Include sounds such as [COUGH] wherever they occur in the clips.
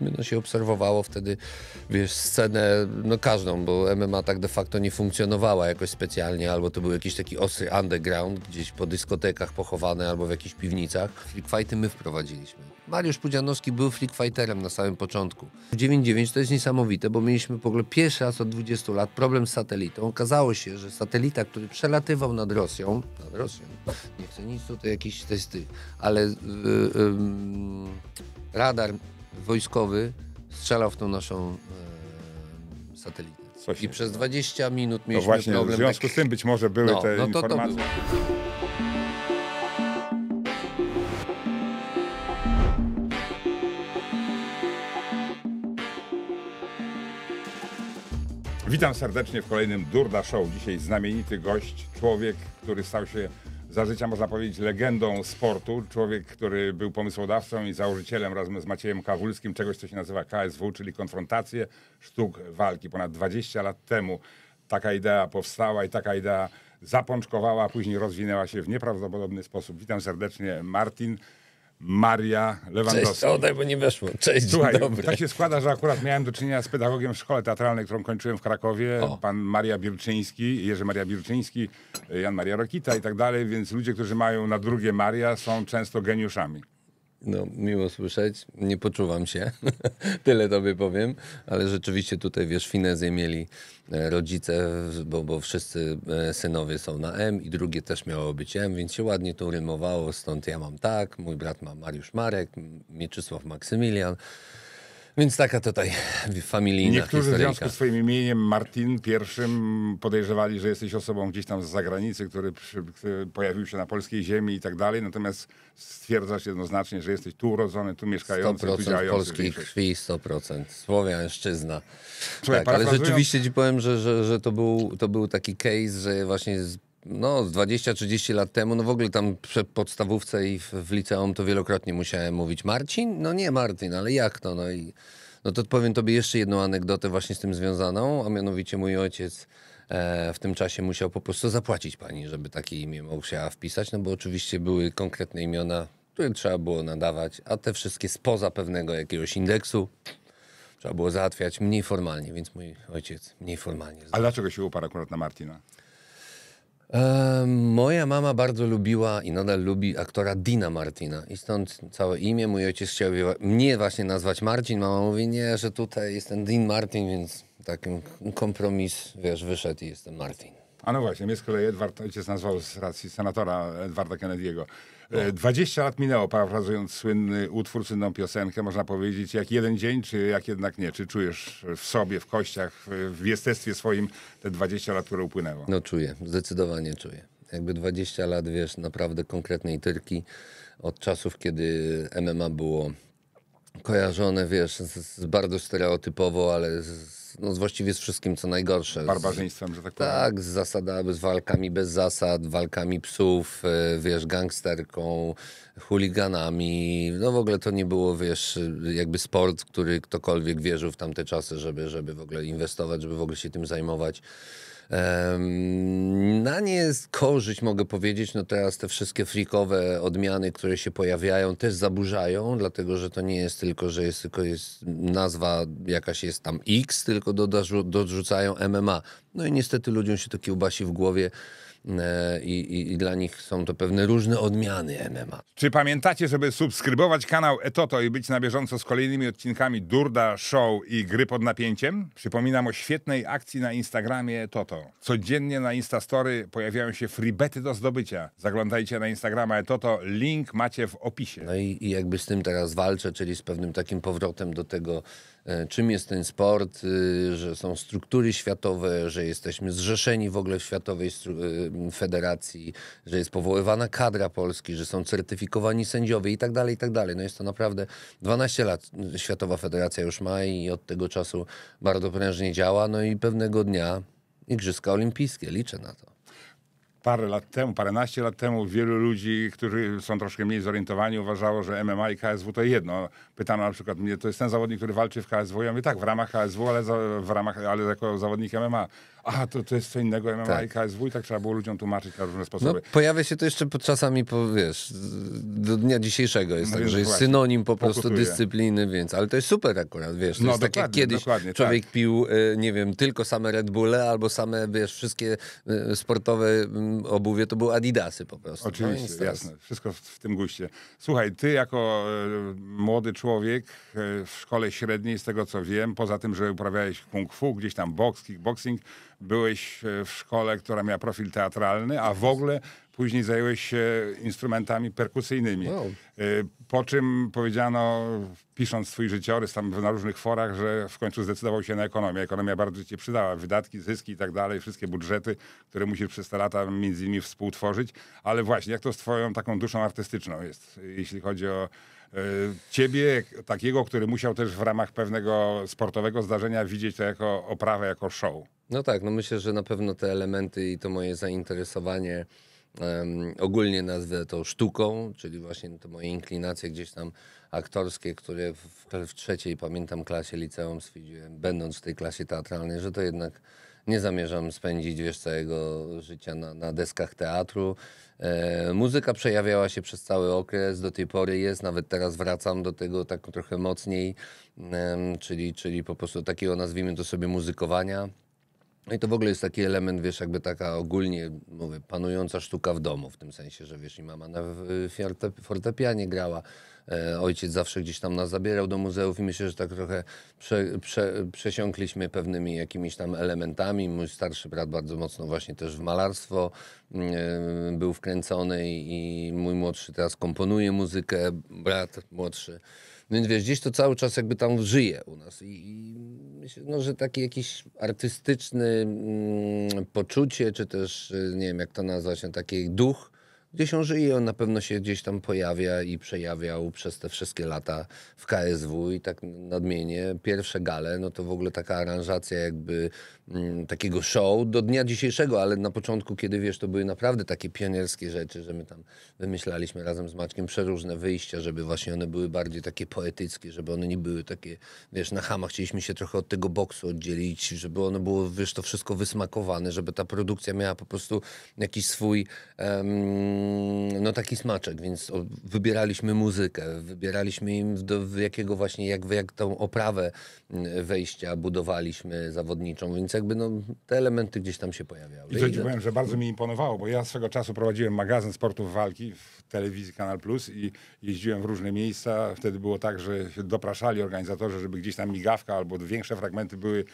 No się obserwowało wtedy, wiesz, scenę, no każdą, bo MMA tak de facto nie funkcjonowała jakoś specjalnie, albo to był jakiś taki ostry underground, gdzieś po dyskotekach pochowane, albo w jakichś piwnicach. Freakfighty my wprowadziliśmy. Mariusz Pudzianowski był Flickfighterem na samym początku. 9.9 to jest niesamowite, bo mieliśmy w ogóle pierwszy raz od 20 lat problem z satelitą. Okazało się, że satelita, który przelatywał nad Rosją, nad Rosją, nie chcę nic tutaj jakiś testy, ale... Yy, yy, radar wojskowy strzelał w tą naszą e, satelitę. Coś I przez 20 minut no mieliśmy no właśnie, problem. W związku z tym być może były no, te no to, informacje. To Witam serdecznie w kolejnym Durda Show. Dzisiaj znamienity gość, człowiek, który stał się za życia można powiedzieć legendą sportu. Człowiek, który był pomysłodawcą i założycielem razem z Maciejem Kawulskim czegoś, co się nazywa KSW, czyli konfrontacje sztuk walki. Ponad 20 lat temu taka idea powstała i taka idea zapączkowała, a później rozwinęła się w nieprawdopodobny sposób. Witam serdecznie Martin. Maria Lewandowska. Cześć, odej, bo nie weszło. Cześć, Słuchaj, dobry. tak się składa, że akurat miałem do czynienia z pedagogiem w szkole teatralnej, którą kończyłem w Krakowie. O. Pan Maria Birczyński, Jerzy Maria Birczyński, Jan Maria Rokita i tak dalej, więc ludzie, którzy mają na drugie Maria są często geniuszami. No, miło słyszeć. Nie poczuwam się. [LAUGHS] Tyle tobie powiem, ale rzeczywiście tutaj, wiesz, finezję mieli e, rodzice, bo, bo wszyscy e, synowie są na M i drugie też miało być M, więc się ładnie to rymowało, stąd ja mam tak, mój brat ma Mariusz Marek, Mieczysław Maksymilian. Więc taka tutaj familijna Niektórzy historyjka. w związku z swoim imieniem Martin pierwszym mm, podejrzewali, że jesteś osobą gdzieś tam z zagranicy, który, przy, który pojawił się na polskiej ziemi i tak dalej, natomiast stwierdzasz jednoznacznie, że jesteś tu urodzony, tu mieszkający, 100% tu działający. polskiej krwi, 100%. Słowiańszczyzna. Słuchaj, tak, ale rzeczywiście ci powiem, że, że, że to, był, to był taki case, że właśnie no, 20-30 lat temu, no w ogóle tam przy podstawówce i w, w liceum to wielokrotnie musiałem mówić Marcin? No nie Martin, ale jak to? No i no to powiem tobie jeszcze jedną anegdotę właśnie z tym związaną, a mianowicie mój ojciec e, w tym czasie musiał po prostu zapłacić pani, żeby takie imię musiała wpisać, no bo oczywiście były konkretne imiona, które trzeba było nadawać, a te wszystkie spoza pewnego jakiegoś indeksu trzeba było załatwiać mniej formalnie, więc mój ojciec mniej formalnie. A dlaczego się uparł akurat na Martina? E, moja mama bardzo lubiła i nadal lubi aktora Dina Martina i stąd całe imię. Mój ojciec chciał mnie właśnie nazwać Marcin. Mama mówi, nie, że tutaj jestem Dean Martin, więc taki kompromis, wiesz, wyszedł i jestem Martin. A no właśnie, mnie z kolei Edward ojciec nazwał z racji senatora Edwarda Kennedy'ego. 20 e, lat minęło, parafrazując słynny utwór, słynną piosenkę, można powiedzieć, jak jeden dzień, czy jak jednak nie. Czy czujesz w sobie, w kościach, w jestestwie swoim te 20 lat, które upłynęło? No czuję, zdecydowanie czuję. Jakby 20 lat, wiesz, naprawdę konkretnej tyrki od czasów, kiedy MMA było kojarzone, wiesz, z, z bardzo stereotypowo, ale z no, właściwie z wszystkim, co najgorsze. Barbarzyństwem, że tak powiem. Tak, z zasadami, z walkami bez zasad, walkami psów, y, wiesz, gangsterką, chuliganami. No w ogóle to nie było, wiesz, jakby sport, który ktokolwiek wierzył w tamte czasy, żeby, żeby w ogóle inwestować, żeby w ogóle się tym zajmować. Na nie korzyść mogę powiedzieć, no teraz te wszystkie frikowe odmiany, które się pojawiają, też zaburzają, dlatego że to nie jest tylko, że jest tylko jest nazwa jakaś jest tam X, tylko dodrzucają MMA. No i niestety ludziom się to kiełbasi w głowie, E, i, i dla nich są to pewne różne odmiany MMA. Czy pamiętacie, żeby subskrybować kanał Etoto i być na bieżąco z kolejnymi odcinkami Durda Show i Gry pod napięciem? Przypominam o świetnej akcji na Instagramie Etoto. Codziennie na Instastory pojawiają się freebety do zdobycia. Zaglądajcie na Instagrama Etoto, link macie w opisie. No i, i jakby z tym teraz walczę, czyli z pewnym takim powrotem do tego E, czym jest ten sport, y, że są struktury światowe, że jesteśmy zrzeszeni w ogóle w Światowej y, Federacji, że jest powoływana kadra Polski, że są certyfikowani sędziowie i tak dalej, i tak dalej. No jest to naprawdę 12 lat Światowa Federacja już ma i od tego czasu bardzo prężnie działa. No i pewnego dnia Igrzyska Olimpijskie, liczę na to parę lat temu, paręnaście lat temu wielu ludzi, którzy są troszkę mniej zorientowani, uważało, że MMA i KSW to jedno. Pytano na przykład mnie, to jest ten zawodnik, który walczy w KSW? Ja mówię, tak, w ramach KSW, ale, za, w ramach, ale jako zawodnik MMA aha, to, to jest co innego, MMA tak. i KSW i tak trzeba było ludziom tłumaczyć na różne sposoby. No, pojawia się to jeszcze czasami, po, wiesz, do dnia dzisiejszego jest no, tak, że jest synonim po prostu pokutuje. dyscypliny, więc, ale to jest super akurat, wiesz, to no, jest tak jak kiedyś człowiek tak. pił, e, nie wiem, tylko same Red Bulle albo same, wiesz, wszystkie e, sportowe obuwie to były Adidasy po prostu. No Oczywiście, no, jasne, wszystko w, w tym guście. Słuchaj, ty jako e, młody człowiek w szkole średniej, z tego co wiem, poza tym, że uprawiałeś kung fu, gdzieś tam boks, kickboxing, byłeś e, w szkole, która miała profil teatralny, a w ogóle później zajęłeś się instrumentami perkusyjnymi. Wow. No. E, po czym powiedziano, pisząc swój życiorys tam na różnych forach, że w końcu zdecydował się na ekonomię. Ekonomia bardzo cię przydała. Wydatki, zyski i tak dalej, wszystkie budżety, które musisz przez te lata między innymi współtworzyć. Ale właśnie, jak to z twoją taką duszą artystyczną jest, jeśli chodzi o e, ciebie, takiego, który musiał też w ramach pewnego sportowego zdarzenia widzieć to jako oprawę, jako show. No tak, no myślę, że na pewno te elementy i to moje zainteresowanie um, ogólnie nazwę to sztuką, czyli właśnie te moje inklinacje gdzieś tam aktorskie, które w, w trzeciej, pamiętam, klasie liceum stwierdziłem, będąc w tej klasie teatralnej, że to jednak nie zamierzam spędzić wiesz, całego życia na, na deskach teatru. E, muzyka przejawiała się przez cały okres, do tej pory jest, nawet teraz wracam do tego tak trochę mocniej, e, czyli, czyli po prostu takiego nazwijmy to sobie muzykowania. No i to w ogóle jest taki element, wiesz, jakby taka ogólnie, mówię, panująca sztuka w domu, w tym sensie, że wiesz, i mama na y, fortepianie grała, e, ojciec zawsze gdzieś tam nas zabierał do muzeów i myślę, że tak trochę prze, prze, przesiąkliśmy pewnymi jakimiś tam elementami. Mój starszy brat bardzo mocno właśnie też w malarstwo mm, e, był wkręcony i mój młodszy teraz komponuje muzykę, brat młodszy więc wiesz, gdzieś to cały czas jakby tam żyje u nas i, i myślę, no, że taki jakiś artystyczny mm, poczucie, czy też y, nie wiem jak to nazwać, no, taki duch, gdzieś on żyje, on na pewno się gdzieś tam pojawia i przejawiał przez te wszystkie lata w KSW i tak nadmienię, pierwsze gale, no to w ogóle taka aranżacja jakby Mm, takiego show do dnia dzisiejszego, ale na początku, kiedy wiesz, to były naprawdę takie pionierskie rzeczy, że my tam wymyślaliśmy razem z Maćkiem przeróżne wyjścia, żeby właśnie one były bardziej takie poetyckie, żeby one nie były takie, wiesz, na hamach chcieliśmy się trochę od tego boksu oddzielić, żeby ono było, wiesz, to wszystko wysmakowane, żeby ta produkcja miała po prostu jakiś swój, um, no taki smaczek, więc wybieraliśmy muzykę, wybieraliśmy im do jakiego właśnie, jak, jak tą oprawę mm, wejścia budowaliśmy zawodniczą, więc jakby no, te elementy gdzieś tam się pojawiały. I to ci powiem, że bardzo mi imponowało, bo ja swego czasu prowadziłem magazyn sportów walki w telewizji Kanal Plus i jeździłem w różne miejsca. Wtedy było tak, że się dopraszali organizatorzy, żeby gdzieś tam migawka albo większe fragmenty były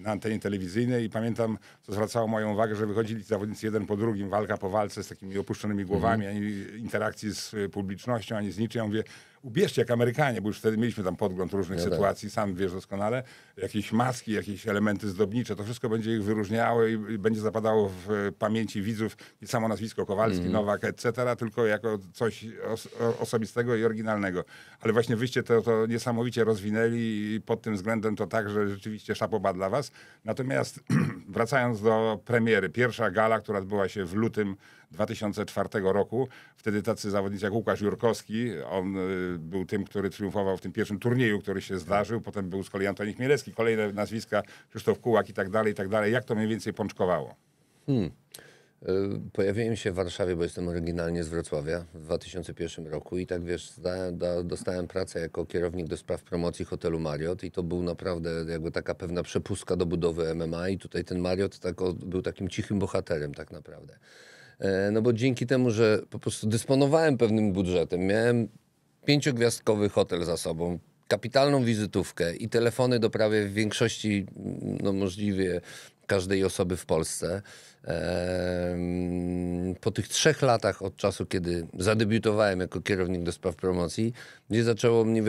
na antenie telewizyjnej i pamiętam, co zwracało moją uwagę, że wychodzili zawodnicy jeden po drugim, walka po walce z takimi opuszczonymi głowami, mm. ani interakcji z publicznością, ani z niczym. Ja mówię, ubierzcie jak Amerykanie, bo już wtedy mieliśmy tam podgląd różnych nie no tak. sytuacji, tak. sam wiesz doskonale, jakieś maski, jakieś elementy zdobnicze, to wszystko będzie ich wyróżniało i będzie zapadało w e, pamięci widzów nie samo nazwisko Kowalski, mm. Nowak, etc., tylko jako coś os osobistego i oryginalnego. Ale właśnie wyście to, to niesamowicie rozwinęli i pod tym względem to tak, że rzeczywiście szapoba dla was. Natomiast [CLEARS THROAT] wracając do premiery, pierwsza gala, która odbyła się w lutym 2004 roku. Wtedy tacy zawodnicy jak Łukasz Jurkowski, on y, był tym, który triumfował w tym pierwszym turnieju, który się zdarzył. Potem był z kolei Antoni Chmielewski, kolejne nazwiska, Krzysztof Kułak i tak dalej, i tak dalej. Jak to mniej więcej pączkowało? Hmm. Y, pojawiłem się w Warszawie, bo jestem oryginalnie z Wrocławia w 2001 roku i tak wiesz, dostałem pracę jako kierownik do spraw promocji hotelu Mariot i to był naprawdę jakby taka pewna przepustka do budowy MMA i tutaj ten Mariot tak, był takim cichym bohaterem tak naprawdę. E, no bo dzięki temu, że po prostu dysponowałem pewnym budżetem, miałem pięciogwiazdkowy hotel za sobą, kapitalną wizytówkę i telefony do prawie w większości mm, no możliwie każdej osoby w Polsce. Po tych trzech latach od czasu, kiedy zadebiutowałem jako kierownik do spraw promocji, gdzie zaczęło mnie,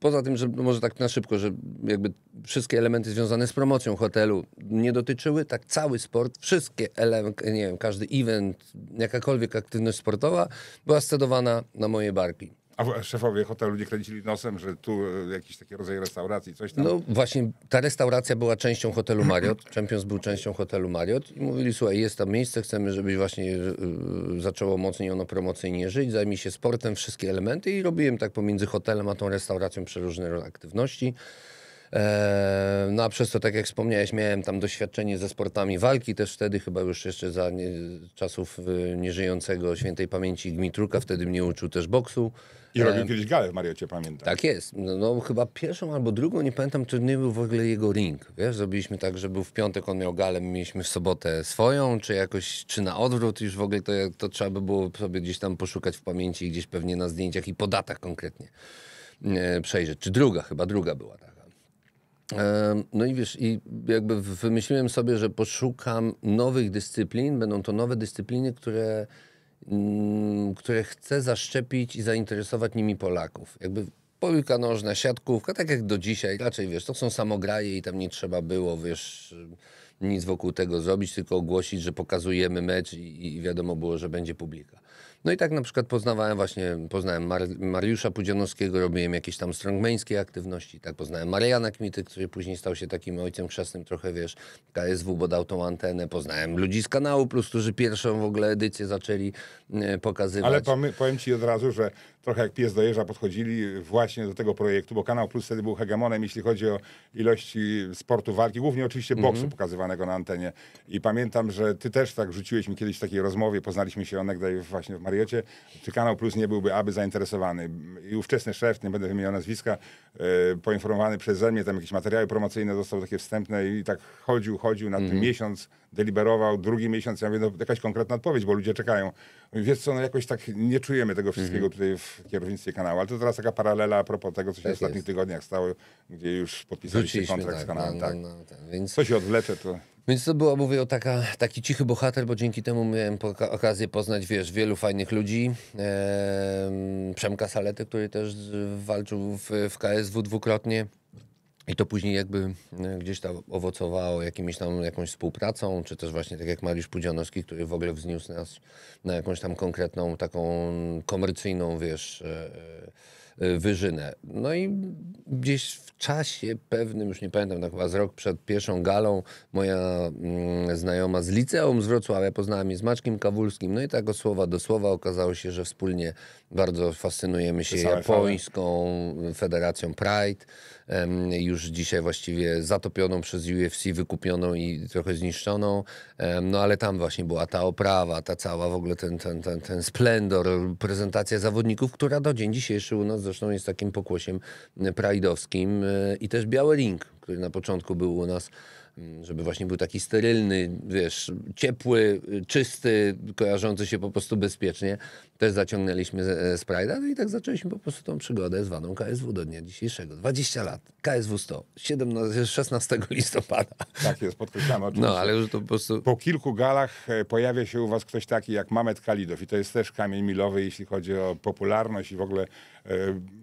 poza tym, że może tak na szybko, że jakby wszystkie elementy związane z promocją hotelu nie dotyczyły, tak cały sport, wszystkie elementy, nie wiem, każdy event, jakakolwiek aktywność sportowa była scedowana na moje barki. A szefowie hotelu nie kręcili nosem, że tu e, jakiś taki rodzaj restauracji, coś tam? No właśnie, ta restauracja była częścią hotelu Mariot, [CLEARS THROAT] Champions był częścią hotelu Mariot i mówili, słuchaj, jest tam miejsce, chcemy, żebyś właśnie e, zaczęło mocniej ono promocyjnie żyć, zajmij się sportem, wszystkie elementy i robiłem tak pomiędzy hotelem a tą restauracją przeróżne aktywności. E, no a przez to, tak jak wspomniałeś, miałem tam doświadczenie ze sportami walki też wtedy, chyba już jeszcze za nie, czasów y, nieżyjącego świętej pamięci Gmitruka, wtedy mnie uczył też boksu. I robił e, kiedyś galę w Mariocie, pamiętam. Tak jest. No, no, chyba pierwszą albo drugą, nie pamiętam, czy nie był w ogóle jego ring. Wiesz, zrobiliśmy tak, że był w piątek, on miał galę, my mieliśmy w sobotę swoją, czy jakoś, czy na odwrót już w ogóle to, to trzeba by było sobie gdzieś tam poszukać w pamięci, gdzieś pewnie na zdjęciach i po datach konkretnie e, przejrzeć. Czy druga, chyba druga była, tak. No i wiesz, i jakby wymyśliłem sobie, że poszukam nowych dyscyplin, będą to nowe dyscypliny, które, mm, które chcę zaszczepić i zainteresować nimi Polaków. Jakby piłka nożna, siatkówka, tak jak do dzisiaj, raczej wiesz, to są samograje i tam nie trzeba było, wiesz, nic wokół tego zrobić, tylko ogłosić, że pokazujemy mecz i, i wiadomo było, że będzie publika. No i tak na przykład poznawałem właśnie, poznałem Mar- Mariusza Pudzianowskiego, robiłem jakieś tam strongmańskie aktywności, tak poznałem Mariana Kmity, który później stał się takim ojcem chrzestnym trochę, wiesz, KSW, bo dał tą antenę, poznałem ludzi z kanału plus, którzy pierwszą w ogóle edycję zaczęli e, pokazywać. Ale powiem ci od razu, że trochę jak pies jeża podchodzili właśnie do tego projektu, bo Kanał Plus wtedy był hegemonem, jeśli chodzi o ilości sportu walki, głównie oczywiście boksu mm -hmm. pokazywanego na antenie. I pamiętam, że ty też tak rzuciłeś mi kiedyś w takiej rozmowie, poznaliśmy się onegdaj właśnie w Mariocie, czy Kanał Plus nie byłby aby zainteresowany. I ówczesny szef, nie będę wymieniał nazwiska, e, poinformowany przeze mnie, tam jakieś materiały promocyjne dostał takie wstępne i tak chodził, chodził na mm -hmm. ten mhm. miesiąc, deliberował drugi miesiąc, ja mówię, no, jakaś konkretna odpowiedź, bo ludzie czekają. Wiesz co, no jakoś tak nie czujemy tego wszystkiego mhm. tutaj w kierownictwie kanału, ale to teraz taka paralela a propos tego, co się tak w ostatnich jest. tygodniach stało, gdzie już podpisaliście kontrakt tak, z kanałem. No, tak. no, no, tak. więc... Co się odwlecze, to... Więc to była, mówię, taka, taki cichy bohater, bo dzięki temu miałem okazję poznać, wiesz, wielu fajnych ludzi. Eee, Przemka Salety, który też walczył w, w KSW dwukrotnie. I to później jakby e, gdzieś tam owocowało jakimś tam jakąś współpracą, czy też właśnie tak jak Mariusz Pudzianowski, który w ogóle wzniósł nas na jakąś tam konkretną, taką komercyjną, wiesz, e, e, wyżynę. No i gdzieś w czasie pewnym, już nie pamiętam, tak chyba z rok przed pierwszą galą, moja mm, znajoma z liceum z Wrocławia poznała mnie z Maczkiem Kawulskim, no i tak od słowa do słowa okazało się, że wspólnie bardzo fascynujemy się japońską federacją Pride, już dzisiaj właściwie zatopioną przez UFC, wykupioną i trochę zniszczoną. No ale tam właśnie była ta oprawa, ta cała w ogóle ten, ten, ten, ten splendor, prezentacja zawodników, która do dzień dzisiejszy u nas zresztą jest takim pokłosiem prajdowskim e, i też Biały link, który na początku był u nas Mm, żeby właśnie był taki sterylny, wiesz, ciepły, czysty, kojarzący się po prostu bezpiecznie. Też zaciągnęliśmy e, Sprite'a no i tak zaczęliśmy po prostu tą przygodę zwaną KSW do dnia dzisiejszego. 20 lat, KSW 100, 17, 16 listopada. Tak jest, podkreślamy oczywiście. No, ale już to po prostu... Po kilku galach e, pojawia się u was ktoś taki jak Mamet Kalidow i to jest też kamień milowy, jeśli chodzi o popularność i w ogóle e,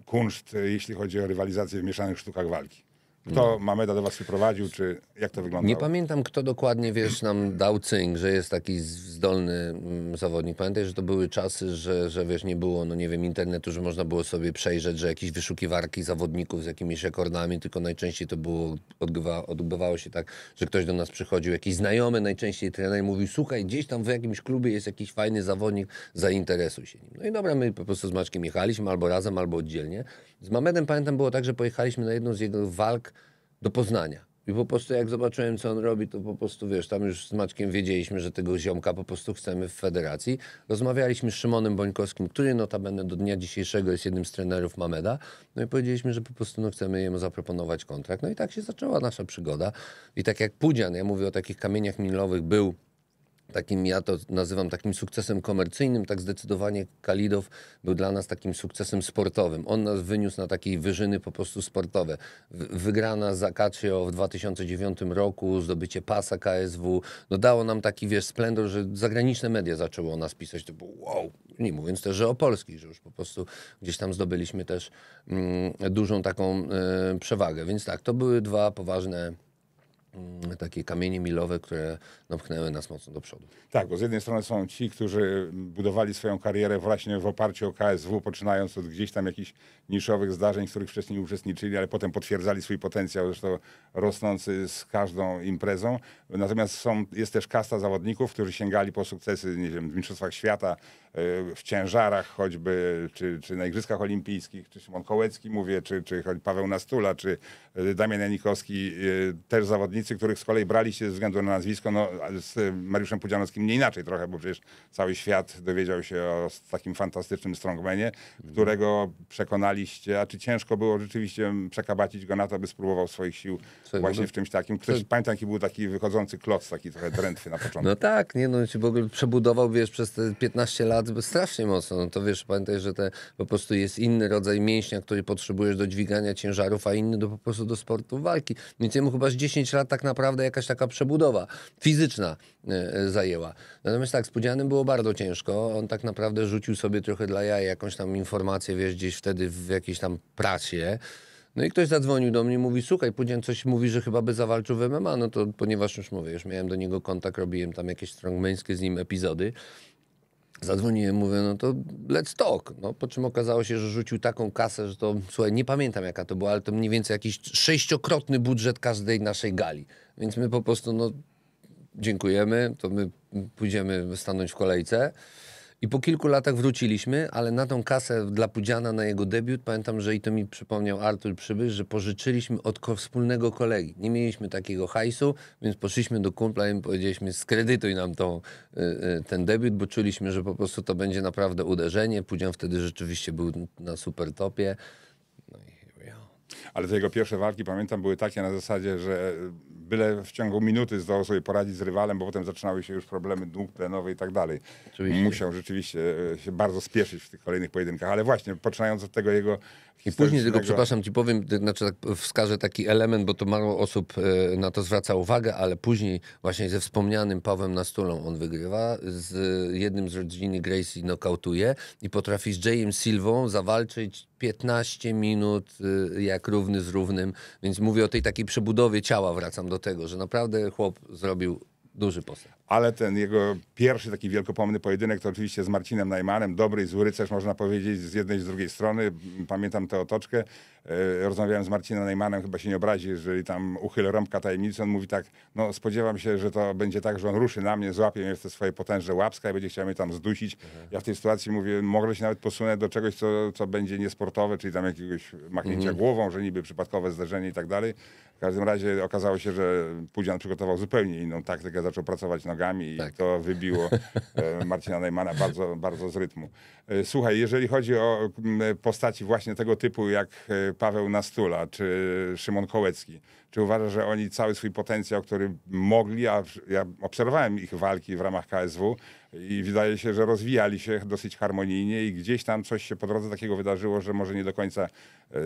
kunszt, jeśli chodzi o rywalizację w mieszanych sztukach walki. Kto no. Mameda do was przyprowadził, czy jak to wyglądało? Nie pamiętam, kto dokładnie, wiesz, nam dał cynk, że jest taki zdolny mm, zawodnik. Pamiętaj, że to były czasy, że, że wiesz, nie było, no nie wiem, internetu, że można było sobie przejrzeć, że jakieś wyszukiwarki zawodników z jakimiś rekordami, tylko najczęściej to było, odbywa, odbywało się tak, że ktoś do nas przychodził, jakiś znajomy, najczęściej trener i mówił, słuchaj, gdzieś tam w jakimś klubie jest jakiś fajny zawodnik, zainteresuj się nim. No i dobra, my po prostu z Maczkiem jechaliśmy albo razem, albo oddzielnie. Z Mamedem pamiętam było tak, że pojechaliśmy na jedną z jego walk do Poznania. I po prostu jak zobaczyłem, co on robi, to po prostu, wiesz, tam już z Maćkiem wiedzieliśmy, że tego ziomka po prostu chcemy w federacji. Rozmawialiśmy z Szymonem Bońkowskim, który notabene do dnia dzisiejszego jest jednym z trenerów Mameda. No i powiedzieliśmy, że po prostu no, chcemy jemu zaproponować kontrakt. No i tak się zaczęła nasza przygoda. I tak jak Pudzian, ja mówię o takich kamieniach milowych, był takim, ja to nazywam takim sukcesem komercyjnym, tak zdecydowanie Kalidow był dla nas takim sukcesem sportowym. On nas wyniósł na takie wyżyny po prostu sportowe. Wygrana z Akacją w 2009 roku, zdobycie pasa KSW, no dało nam taki, wiesz, splendor, że zagraniczne media zaczęło o nas pisać, to było wow, nie mówiąc też, że o Polski, że już po prostu gdzieś tam zdobyliśmy też mm, dużą taką y, przewagę. Więc tak, to były dwa poważne mm, takie kamienie milowe, które napchnęły nas mocno do przodu. Tak, bo z jednej strony są ci, którzy budowali swoją karierę właśnie w oparciu o KSW, poczynając od gdzieś tam jakichś niszowych zdarzeń, w których wcześniej uczestniczyli, ale potem potwierdzali swój potencjał, zresztą rosnący z każdą imprezą. Natomiast są, jest też kasta zawodników, którzy sięgali po sukcesy nie wiem, w Mistrzostwach Świata, y, w ciężarach choćby, czy, czy na Igrzyskach Olimpijskich, czy Szymon Kołecki, mówię, czy, czy Paweł Nastula, czy y, Damian Janikowski, y, też zawodnicy, których z kolei brali się ze względu na nazwisko, no, z Mariuszem Pudzianowskim nie inaczej trochę, bo przecież cały świat dowiedział się o takim fantastycznym strongmanie, mhm. którego przekonaliście, a czy ciężko było rzeczywiście mm, przekabacić go na to, by spróbował swoich sił Słuchaj, no właśnie w czymś takim. Ktoś, to... Pamiętam, jaki był taki wychodzący kloc, taki trochę drętwy na początku. No tak, nie no, się w ogóle przebudował, wiesz, przez te 15 lat strasznie mocno. No to wiesz, pamiętaj, że to po prostu jest inny rodzaj mięśnia, który potrzebujesz do dźwigania ciężarów, a inny do, po prostu do sportu walki. Więc jemu chyba z 10 lat tak naprawdę jakaś taka przebudowa fizyczna E, e, zajęła. Natomiast tak, z Pudzianem było bardzo ciężko. On tak naprawdę rzucił sobie trochę dla jaj jakąś tam informację, wiesz, gdzieś wtedy w jakiejś tam prasie. No i ktoś zadzwonił do mnie i mówi, słuchaj, Pudzian coś mówi, że chyba by zawalczył w MMA. No to ponieważ już mówię, już miałem do niego kontakt, robiłem tam jakieś strongmańskie z nim epizody. Zadzwoniłem, mówię, no to let's talk. No, po czym okazało się, że rzucił taką kasę, że to, słuchaj, nie pamiętam jaka to była, ale to mniej więcej jakiś sześciokrotny budżet każdej naszej gali. Więc my po prostu, no, dziękujemy, to my pójdziemy stanąć w kolejce. I po kilku latach wróciliśmy, ale na tą kasę dla Pudziana, na jego debiut, pamiętam, że i to mi przypomniał Artur Przybysz, że pożyczyliśmy od ko wspólnego kolegi. Nie mieliśmy takiego hajsu, więc poszliśmy do kumpla i powiedzieliśmy skredytuj nam tą, y, y, ten debiut, bo czuliśmy, że po prostu to będzie naprawdę uderzenie. Pudzian wtedy rzeczywiście był na super topie ale te jego pierwsze walki, pamiętam, były takie na zasadzie, że byle w ciągu minuty zdołał sobie poradzić z rywalem, bo potem zaczynały się już problemy dług tlenowy i tak dalej. Oczywiście. Musiał rzeczywiście e, się bardzo spieszyć w tych kolejnych pojedynkach, ale właśnie poczynając od tego jego i później tylko, przepraszam, ci powiem, znaczy tak wskażę taki element, bo to mało osób e, na to zwraca uwagę, ale później właśnie ze wspomnianym Pawłem Nastulą on wygrywa, z jednym z rodziny Gracie nokautuje i potrafi z Jayem Silvą zawalczyć 15 minut e, jak równy z równym, więc mówię o tej takiej przebudowie ciała, wracam do tego, że naprawdę chłop zrobił duży postęp ale ten jego pierwszy taki wielkopomny pojedynek to oczywiście z Marcinem Najmanem, dobry i zły rycerz, można powiedzieć, z jednej i z drugiej strony. Pamiętam tę otoczkę. E, rozmawiałem z Marcinem Najmanem, chyba się nie obrazi, jeżeli tam uchylę rąbka tajemnicy. On mówi tak, no spodziewam się, że to będzie tak, że on ruszy na mnie, złapie mnie w te swoje potężne łapska i będzie chciał mnie tam zdusić. Mhm. Ja w tej sytuacji mówię, mogę się nawet posunę do czegoś, co, co będzie niesportowe, czyli tam jakiegoś machnięcia mhm. głową, że niby przypadkowe zderzenie i tak dalej. W każdym razie okazało się, że Pudzian przygotował zupełnie inną taktykę, zaczął pracować nogami nogami tak. i to wybiło e, Marcina Neymana bardzo, bardzo z rytmu. E, słuchaj, jeżeli chodzi o postaci właśnie tego typu jak e, Paweł Nastula czy Szymon Kołecki, czy uważasz, że oni cały swój potencjał, który mogli, a ja obserwowałem ich walki w ramach KSW, i wydaje się, że rozwijali się dosyć harmonijnie i gdzieś tam coś się po drodze takiego wydarzyło, że może nie do końca e, e,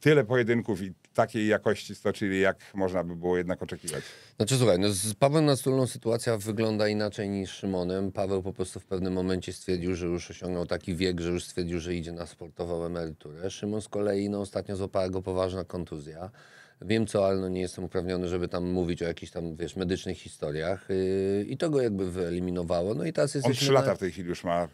tyle pojedynków i takiej jakości stoczyli, jak można by było jednak oczekiwać. Znaczy słuchaj, no z Pawłem Nastulną sytuacja wygląda inaczej niż Szymonem. Paweł po prostu w pewnym momencie stwierdził, że już osiągnął taki wiek, że już stwierdził, że idzie na sportową emeryturę. Szymon z kolei no, ostatnio złapała go poważna kontuzja. Wiem co, ale no nie jestem uprawniony, żeby tam mówić o jakichś tam, wiesz, medycznych historiach. Yy, I to go jakby wyeliminowało. No i teraz jest. On trzy lata w tej chwili już ma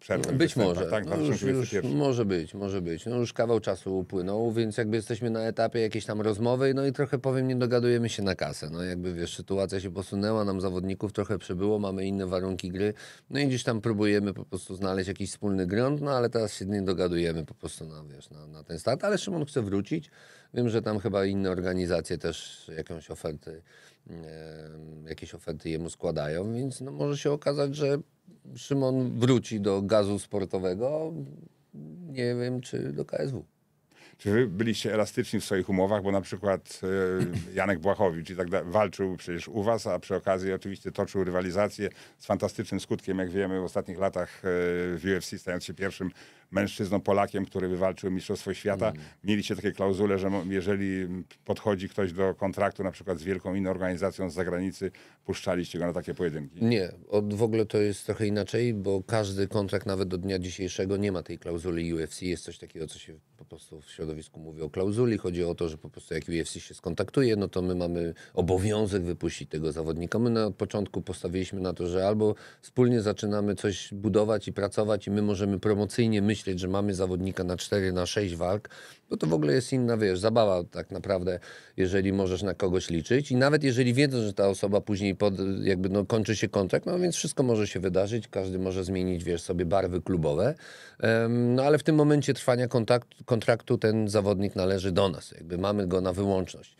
przerwę. Być występa, może. Tak? tak, no już, już może być, może być. No już kawał czasu upłynął, więc jakby jesteśmy na etapie jakiejś tam rozmowy, no i trochę powiem, nie dogadujemy się na kasę. No jakby wiesz, sytuacja się posunęła, nam zawodników trochę przybyło, mamy inne warunki gry, no i gdzieś tam próbujemy po prostu znaleźć jakiś wspólny grunt, no ale teraz się nie dogadujemy po prostu na, wiesz, na, na ten start, ale Szymon chce wrócić. Wiem, że tam chyba inne organizacje też jakąś oferty, jakieś oferty jemu składają, więc no może się okazać, że Szymon wróci do gazu sportowego. Nie wiem, czy do KSW. Czy wy byliście elastyczni w swoich umowach, bo na przykład e, [LAUGHS] Janek Błachowicz i tak dalej, walczył przecież u was, a przy okazji oczywiście toczył rywalizację z fantastycznym skutkiem, jak wiemy, w ostatnich latach e, w UFC, stając się pierwszym mężczyzną Polakiem, który wywalczył Mistrzostwo Świata. Mm. Mieliście takie klauzule, że jeżeli podchodzi ktoś do kontraktu na przykład z wielką inną organizacją z zagranicy, puszczaliście go na takie pojedynki? Nie, od, w ogóle to jest trochę inaczej, bo każdy kontrakt nawet do dnia dzisiejszego nie ma tej klauzuli UFC. Jest coś takiego, co się po prostu w środowisku mówi o klauzuli. Chodzi o to, że po prostu jak UFC się skontaktuje, no to my mamy obowiązek wypuścić tego zawodnika. My na, początku postawiliśmy na to, że albo wspólnie zaczynamy coś budować i pracować i my możemy promocyjnie myśleć myśleć, że mamy zawodnika na 4, na 6 walk, bo to w ogóle jest inna, wiesz, zabawa tak naprawdę, jeżeli możesz na kogoś liczyć i nawet jeżeli wiedzą, że ta osoba później pod, jakby no, kończy się kontrakt, no więc wszystko może się wydarzyć, każdy może zmienić, wiesz, sobie barwy klubowe, um, no ale w tym momencie trwania kontakt, kontraktu ten zawodnik należy do nas, jakby mamy go na wyłączność.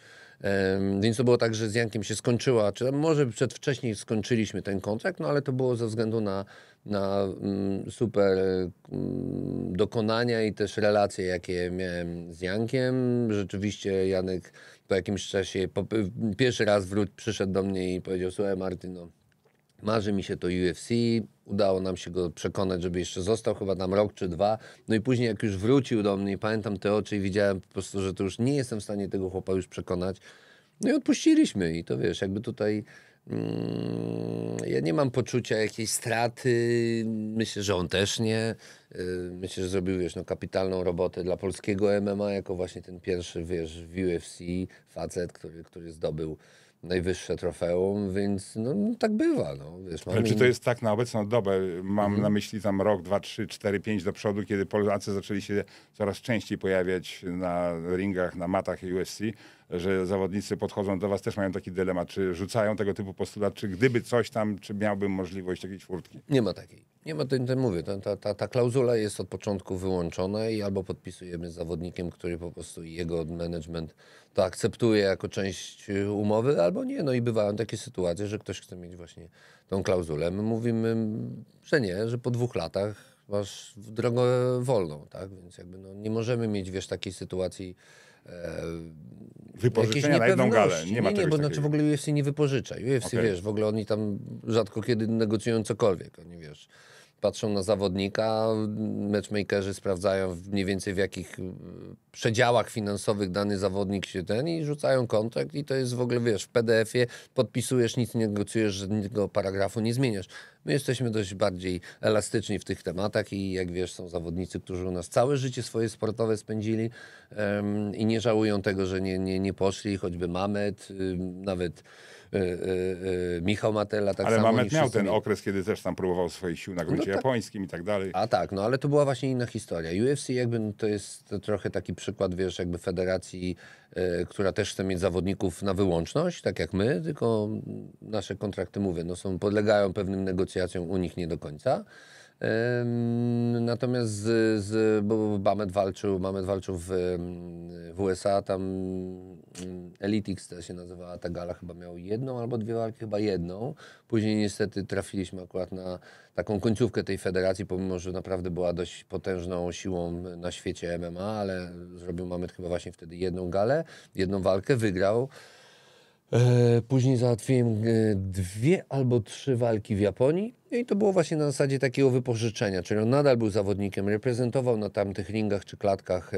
Więc to było tak, że z Jankiem się skończyła, czy może przedwcześnie skończyliśmy ten kontrakt, no ale to było ze względu na, na mm, super mm, dokonania i też relacje, jakie miałem z Jankiem. Rzeczywiście Janek po jakimś czasie, po, pierwszy raz wrócił przyszedł do mnie i powiedział, słuchaj Martyno. Marzy mi się to UFC, udało nam się go przekonać, żeby jeszcze został chyba tam rok czy dwa. No i później jak już wrócił do mnie, pamiętam te oczy i widziałem po prostu, że to już nie jestem w stanie tego chłopa już przekonać. No i odpuściliśmy i to wiesz, jakby tutaj mm, ja nie mam poczucia jakiejś straty, myślę, że on też nie. Y, myślę, że zrobił wiesz, no, kapitalną robotę dla polskiego MMA, jako właśnie ten pierwszy wiesz, w UFC facet, który, który zdobył najwyższe trofeum, więc no, no tak bywa. No. Wiesz, Ale czy to jest tak na obecną dobę? Mam mhm. na myśli tam rok, dwa, trzy, cztery, pięć do przodu, kiedy Polacy zaczęli się coraz częściej pojawiać na ringach, na matach UFC że zawodnicy podchodzą do was, też mają taki dylemat, czy rzucają tego typu postulat, czy gdyby coś tam, czy miałbym możliwość jakiejś furtki? Nie ma takiej. Nie ma, ten, ten mówię, ta, ta, ta, ta klauzula jest od początku wyłączona i albo podpisujemy z zawodnikiem, który po prostu jego management to akceptuje jako część umowy, albo nie. No i bywają takie sytuacje, że ktoś chce mieć właśnie tą klauzulę. My mówimy, że nie, że po dwóch latach masz drogę wolną, tak? Więc jakby no, nie możemy mieć, wiesz, takiej sytuacji, E, wypożyczenia na jedną galę. Nie, ma nie, nie bo znaczy w ogóle UFC nie wypożycza. UFC, okay. wiesz, w ogóle oni tam rzadko kiedy negocjują cokolwiek. Oni, wiesz, patrzą na zawodnika, matchmakerzy sprawdzają mniej więcej w jakich e, przedziałach finansowych dany zawodnik się ten i rzucają kontrakt i to jest w ogóle, wiesz, w PDF-ie podpisujesz, nic nie negocjujesz, żadnego paragrafu nie zmieniasz. My jesteśmy dość bardziej elastyczni w tych tematach i jak wiesz, są zawodnicy, którzy u nas całe życie swoje sportowe spędzili um, i nie żałują tego, że nie, nie, nie poszli, choćby Mamet, um, nawet Y, y, y, Michał Matella, tak ale samo. Ale Mamet miał ten okres, kiedy też tam próbował swoje siły na gruncie no tak. japońskim i tak dalej. A tak, no ale to była właśnie inna historia. UFC jakby no, to jest to trochę taki przykład, wiesz, jakby federacji, która też chce mieć zawodników na wyłączność, tak jak my, tylko nasze kontrakty, mówię, no są, podlegają pewnym negocjacjom u nich nie do końca. Natomiast z, z bo Bamet walczył, Bamet walczył w, w USA, tam Elitix to się nazywała ta gala, chyba miał jedną albo dwie walki, chyba jedną. Później niestety trafiliśmy akurat na taką końcówkę tej federacji, pomimo, że naprawdę była dość potężną siłą na świecie MMA, ale zrobił Mamet chyba właśnie wtedy jedną galę, jedną walkę, wygrał. E, później załatwiłem e, dwie albo trzy walki w Japonii i to było właśnie na zasadzie takiego wypożyczenia, czyli on nadal był zawodnikiem, reprezentował na tamtych ringach czy klatkach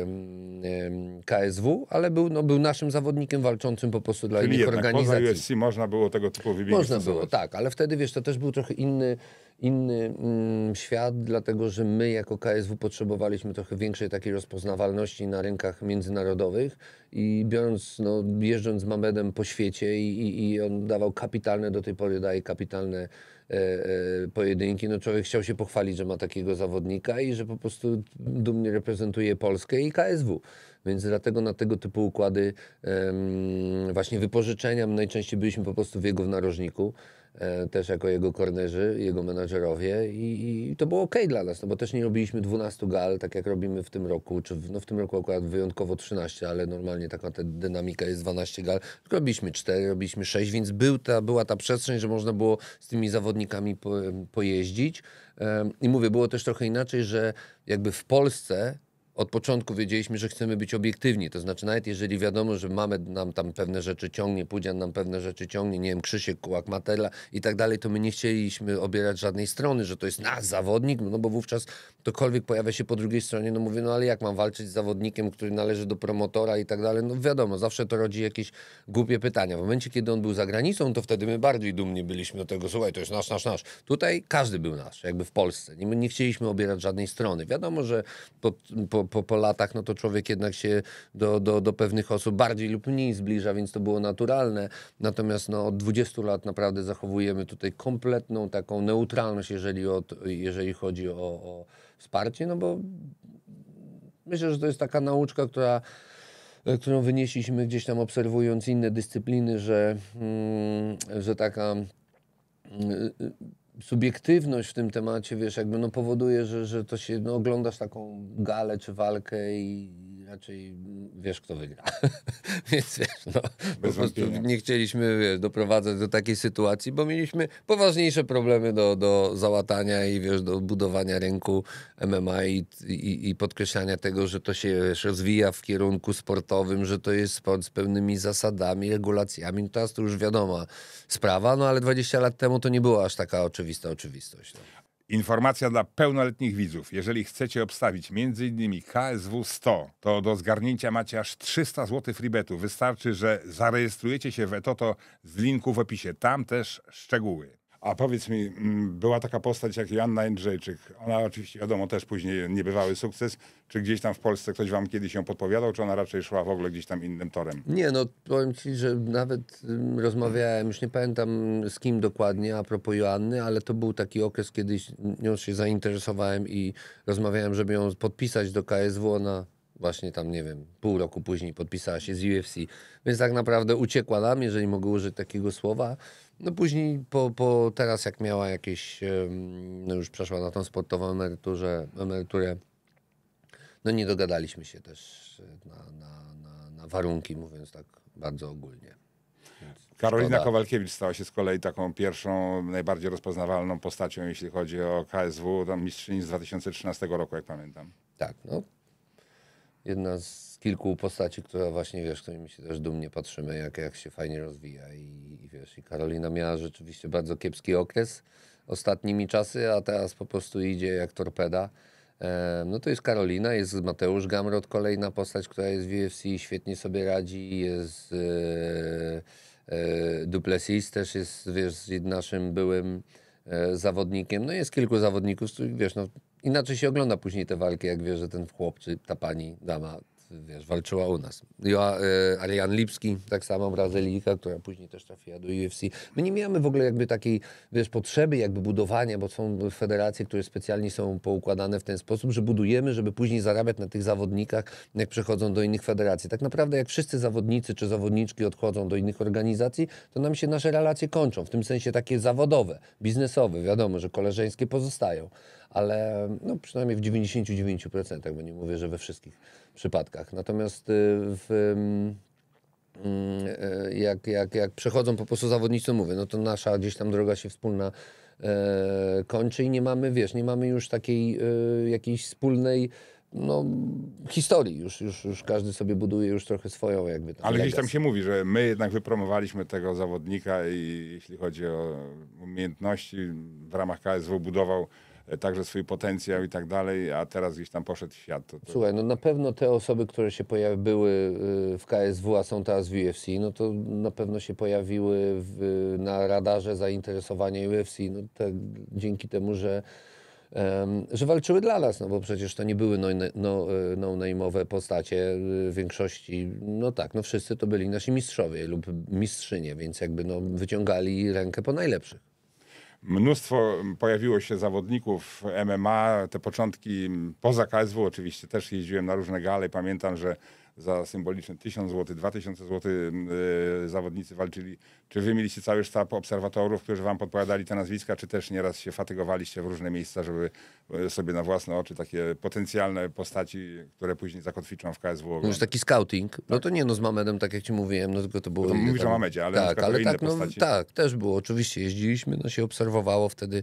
KSW, ale był, no, był naszym zawodnikiem walczącym po prostu dla czyli innych organizacji. Poza można było tego typu wybiegi Można stosować. było, tak, ale wtedy wiesz, to też był trochę inny inny mm, świat, dlatego że my jako KSW potrzebowaliśmy trochę większej takiej rozpoznawalności na rynkach międzynarodowych i biorąc, no, jeżdżąc z Mamedem po świecie i, i, i on dawał kapitalne, do tej pory daje kapitalne e, e, pojedynki, no człowiek chciał się pochwalić, że ma takiego zawodnika i że po prostu dumnie reprezentuje Polskę i KSW. Więc dlatego na tego typu układy właśnie wypożyczenia najczęściej byliśmy po prostu w jego narożniku. E, też jako jego kornerzy, jego menadżerowie i, i to było ok dla nas, no bo też nie robiliśmy 12 gal, tak jak robimy w tym roku, czy w, no w tym roku akurat wyjątkowo 13, ale normalnie taka ta dynamika jest 12 gal, tylko robiliśmy 4, robiliśmy 6, więc był ta, była ta przestrzeń, że można było z tymi zawodnikami po, pojeździć e, i mówię, było też trochę inaczej, że jakby w Polsce od początku wiedzieliśmy, że chcemy być obiektywni. To znaczy, nawet jeżeli wiadomo, że mamy nam tam pewne rzeczy ciągnie, Pudzian nam pewne rzeczy ciągnie, nie wiem, Krzysiek, Kułak, Matela i tak dalej, to my nie chcieliśmy obierać żadnej strony, że to jest nasz zawodnik, no bo wówczas ktokolwiek pojawia się po drugiej stronie, no mówię, no ale jak mam walczyć z zawodnikiem, który należy do promotora i tak dalej, no wiadomo, zawsze to rodzi jakieś głupie pytania. W momencie, kiedy on był za granicą, to wtedy my bardziej dumni byliśmy do tego, słuchaj, to jest nasz, nasz, nasz. Tutaj każdy był nasz, jakby w Polsce. My nie chcieliśmy obierać żadnej strony. Wiadomo, że po, po po, po, latach, no to człowiek jednak się do, do, do pewnych osób bardziej lub mniej zbliża, więc to było naturalne. Natomiast no, od 20 lat naprawdę zachowujemy tutaj kompletną taką neutralność, jeżeli, od, jeżeli chodzi o, o wsparcie, no bo myślę, że to jest taka nauczka, która którą wynieśliśmy gdzieś tam obserwując inne dyscypliny, że, mm, że taka mm, subiektywność w tym temacie, wiesz, jakby no powoduje, że, że to się, no oglądasz taką galę czy walkę i inaczej mm, wiesz, kto wygra. [LAUGHS] Więc wiesz, no, Bez po prostu nie chcieliśmy wiesz, doprowadzać do takiej sytuacji, bo mieliśmy poważniejsze problemy do, do załatania i wiesz, do budowania rynku MMA i, i, i podkreślania tego, że to się wiesz, rozwija w kierunku sportowym, że to jest sport z pewnymi zasadami, regulacjami. No teraz to już wiadoma sprawa, no ale 20 lat temu to nie była aż taka oczywista oczywistość. No. Informacja dla pełnoletnich widzów. Jeżeli chcecie obstawić m.in. KSW 100, to do zgarnięcia macie aż 300 zł freebetu. Wystarczy, że zarejestrujecie się w Etoto z linku w opisie. Tam też szczegóły. A powiedz mi, mm, była taka postać jak Joanna Jędrzejczyk. Ona oczywiście, wiadomo, też później niebywały sukces. Czy gdzieś tam w Polsce ktoś wam kiedyś ją podpowiadał, czy ona raczej szła w ogóle gdzieś tam innym torem? Nie, no powiem ci, że nawet mm, rozmawiałem, już nie pamiętam z kim dokładnie, a propos Joanny, ale to był taki okres, kiedy nią się zainteresowałem i rozmawiałem, żeby ją podpisać do KSW. Ona właśnie tam, nie wiem, pół roku później podpisała się z UFC. Więc tak naprawdę uciekła nam, jeżeli mogę użyć takiego słowa. No później, po, po teraz jak miała jakieś, no już przeszła na tą sportową emeryturę, emeryturę no nie dogadaliśmy się też na, na, na, na warunki, mówiąc tak bardzo ogólnie. Karolina Szkoda. Kowalkiewicz stała się z kolei taką pierwszą, najbardziej rozpoznawalną postacią, jeśli chodzi o KSW, tam mistrzyni z 2013 roku, jak pamiętam. Tak, no jedna z kilku postaci, która właśnie, wiesz, którymi się też dumnie patrzymy, jak, jak się fajnie rozwija i, i wiesz, i Karolina miała rzeczywiście bardzo kiepski okres ostatnimi czasy, a teraz po prostu idzie jak torpeda. E, no to jest Karolina, jest Mateusz Gamrot, kolejna postać, która jest w UFC, świetnie sobie radzi, jest e, e, Duplessis też jest, wiesz, naszym byłym zawodnikiem. No jest kilku zawodników, z których, wiesz, no inaczej się ogląda później te walki, jak wie, że ten chłop czy ta pani, dama, wiesz, walczyła u nas. Joa, y, e, ale Jan Lipski, tak samo Brazylijka, która później też trafiła do UFC. My nie mieliśmy w ogóle jakby takiej, wiesz, potrzeby jakby budowania, bo są federacje, które specjalnie są poukładane w ten sposób, że budujemy, żeby później zarabiać na tych zawodnikach, jak przechodzą do innych federacji. Tak naprawdę jak wszyscy zawodnicy czy zawodniczki odchodzą do innych organizacji, to nam się nasze relacje kończą, w tym sensie takie zawodowe, biznesowe. Wiadomo, że koleżeńskie pozostają ale no, przynajmniej w 99%, bo nie mówię, że we wszystkich przypadkach. Natomiast y, w, mm, y, jak, jak, jak przechodzą po prostu zawodnicy, mówię, no to nasza gdzieś tam droga się wspólna e, kończy i nie mamy, wiesz, nie mamy już takiej e, jakiejś wspólnej no, historii. Już, już, już każdy sobie buduje już trochę swoją jakby tam Ale gdzieś tam się mówi, że my jednak wypromowaliśmy tego zawodnika i jeśli chodzi o umiejętności w ramach KSW budował E, także swój potencjał i tak dalej, a teraz gdzieś tam poszedł świat. To, to... Słuchaj, no na pewno te osoby, które się pojawiły y, w KSW, a są teraz w UFC, no to na pewno się pojawiły w, na radarze zainteresowania UFC, no tak, dzięki temu, że że walczyły dla nas, no bo przecież to nie były no, e, no-name'owe no, no postacie w y, większości, no tak, no wszyscy to byli nasi mistrzowie lub mistrzynie, więc jakby no wyciągali rękę po najlepszych. Mnóstwo pojawiło się zawodników MMA, te początki poza KSW oczywiście też jeździłem na różne gale. Pamiętam, że za symboliczne 1000 zł, 2000 zł zawodnicy walczyli. Czy wy mieliście cały sztab obserwatorów, którzy wam podpowiadali te nazwiska, czy też nieraz się fatygowaliście w różne miejsca, żeby e, sobie na własne oczy takie potencjalne postaci, które później zakotwiczą w KSW. No już taki scouting. No tak. to nie, no z Mamedem, tak jak ci mówiłem, no tylko to było... No to mówisz tam... o Mamedzie, ale Tak, ale tak, no, tak, też było. Oczywiście jeździliśmy, no się obserwowało wtedy,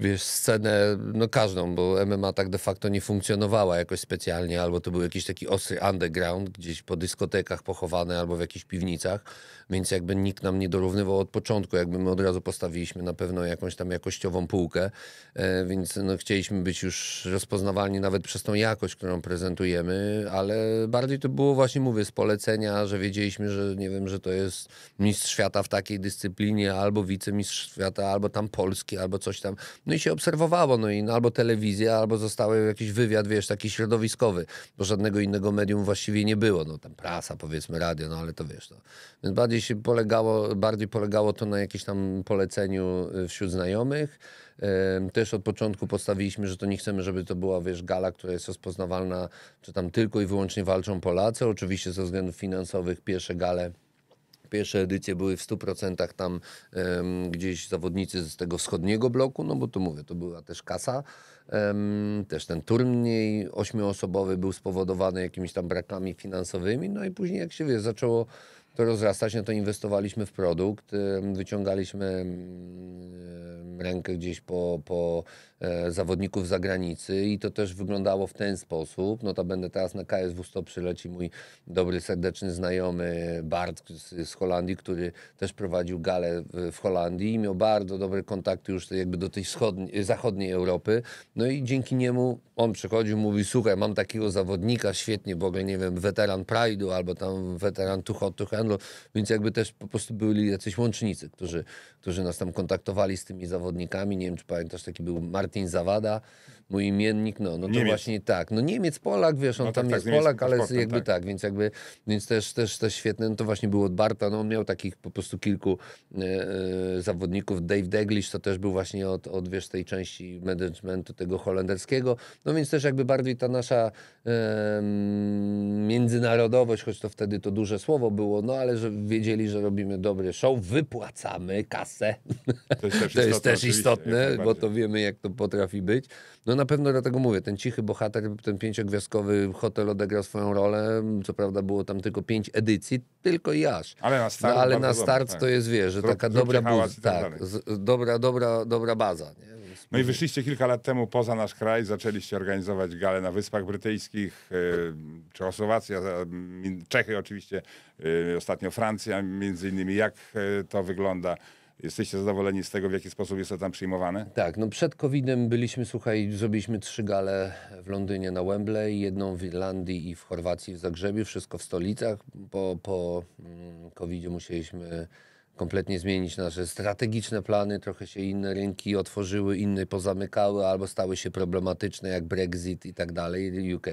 wiesz, scenę, no każdą, bo MMA tak de facto nie funkcjonowała jakoś specjalnie, albo to był jakiś taki ostry underground, gdzieś po dyskotekach pochowane albo w jakichś piwnicach więc jakby nikt nam nie dorównywał od początku, jakby my od razu postawiliśmy na pewno jakąś tam jakościową półkę, e, więc no, chcieliśmy być już rozpoznawalni nawet przez tą jakość, którą prezentujemy, ale bardziej to było właśnie, mówię, z polecenia, że wiedzieliśmy, że nie wiem, że to jest mistrz świata w takiej dyscyplinie, albo wicemistrz świata, albo tam polski, albo coś tam. No i się obserwowało, no i no, albo telewizja, albo zostały jakiś wywiad, wiesz, taki środowiskowy, bo żadnego innego medium właściwie nie było, no tam prasa, powiedzmy, radio, no ale to wiesz, no. Więc bardziej Kiedyś polegało, bardziej polegało to na jakimś tam poleceniu e, wśród znajomych. Też od początku postawiliśmy, że to nie chcemy, żeby to była wiesz, gala, która jest rozpoznawalna, czy tam tylko i wyłącznie walczą Polacy. Oczywiście ze względów finansowych pierwsze gale pierwsze edycje były w 100% tam um, gdzieś zawodnicy z tego wschodniego bloku, no bo to mówię, to była też kasa. Um, też ten turniej ośmioosobowy był spowodowany jakimiś tam brakami finansowymi, no i później jak się wie, zaczęło to rozrastać, no to inwestowaliśmy w produkt, wyciągaliśmy rękę gdzieś po, po E, zawodników z zagranicy i to też wyglądało w ten sposób. No to będę teraz na KSW 100 przyleci mój dobry, serdeczny znajomy Bart z, z Holandii, który też prowadził galę w, w Holandii i miał bardzo dobre kontakty już jakby do tej wschodniej, zachodniej Europy. No i dzięki niemu on przychodził, mówi słuchaj, mam takiego zawodnika, świetnie, w ogóle nie wiem, weteran Pride'u albo tam weteran Too Hot to Handle, więc jakby też po prostu byli jacyś łącznicy, którzy, którzy nas tam kontaktowali z tymi zawodnikami. Nie wiem, czy pamiętasz, taki był Martin Martin Zawada mój imiennik, no, no to Niemiec. właśnie tak. No Niemiec, Polak, wiesz, on no, tak, tam tak, jest Polak, ale jakby tak. tak, więc jakby, więc też, też, też świetne, no to właśnie było od Barta, no on miał takich po prostu kilku e, e, zawodników, Dave Deglish to też był właśnie od, od wiesz, tej części managementu tego holenderskiego, no więc też jakby bardziej ta nasza e, międzynarodowość, choć to wtedy to duże słowo było, no ale że wiedzieli, że robimy dobry show, wypłacamy kasę. To jest też [LAUGHS] to istotne, jest też istotne bo to wiemy, jak to potrafi być. No na pewno dlatego mówię, ten cichy bohater, ten pięciogwiazdkowy hotel odegrał swoją rolę. Co prawda było tam tylko pięć edycji, tylko i aż. Ale na no, start, no, ale na start tak. to jest, wiesz, że taka dobra, buz, tak, tak z, dobra, dobra, dobra baza. Nie? No i wyszliście kilka lat temu poza nasz kraj, zaczęliście organizować gale na Wyspach Brytyjskich, e, Czechosłowacja, e, Czechy oczywiście, e, ostatnio Francja między innymi. Jak to wygląda? Jesteście zadowoleni z tego, w jaki sposób jest to tam przyjmowane? Tak, no przed COVID-em byliśmy, słuchaj, zrobiliśmy trzy gale w Londynie na Wembley, jedną w Irlandii i w Chorwacji w Zagrzebiu, wszystko w stolicach. Po, po mm, covid musieliśmy kompletnie zmienić nasze strategiczne plany, trochę się inne rynki otworzyły, inne pozamykały albo stały się problematyczne jak Brexit i tak dalej, UK.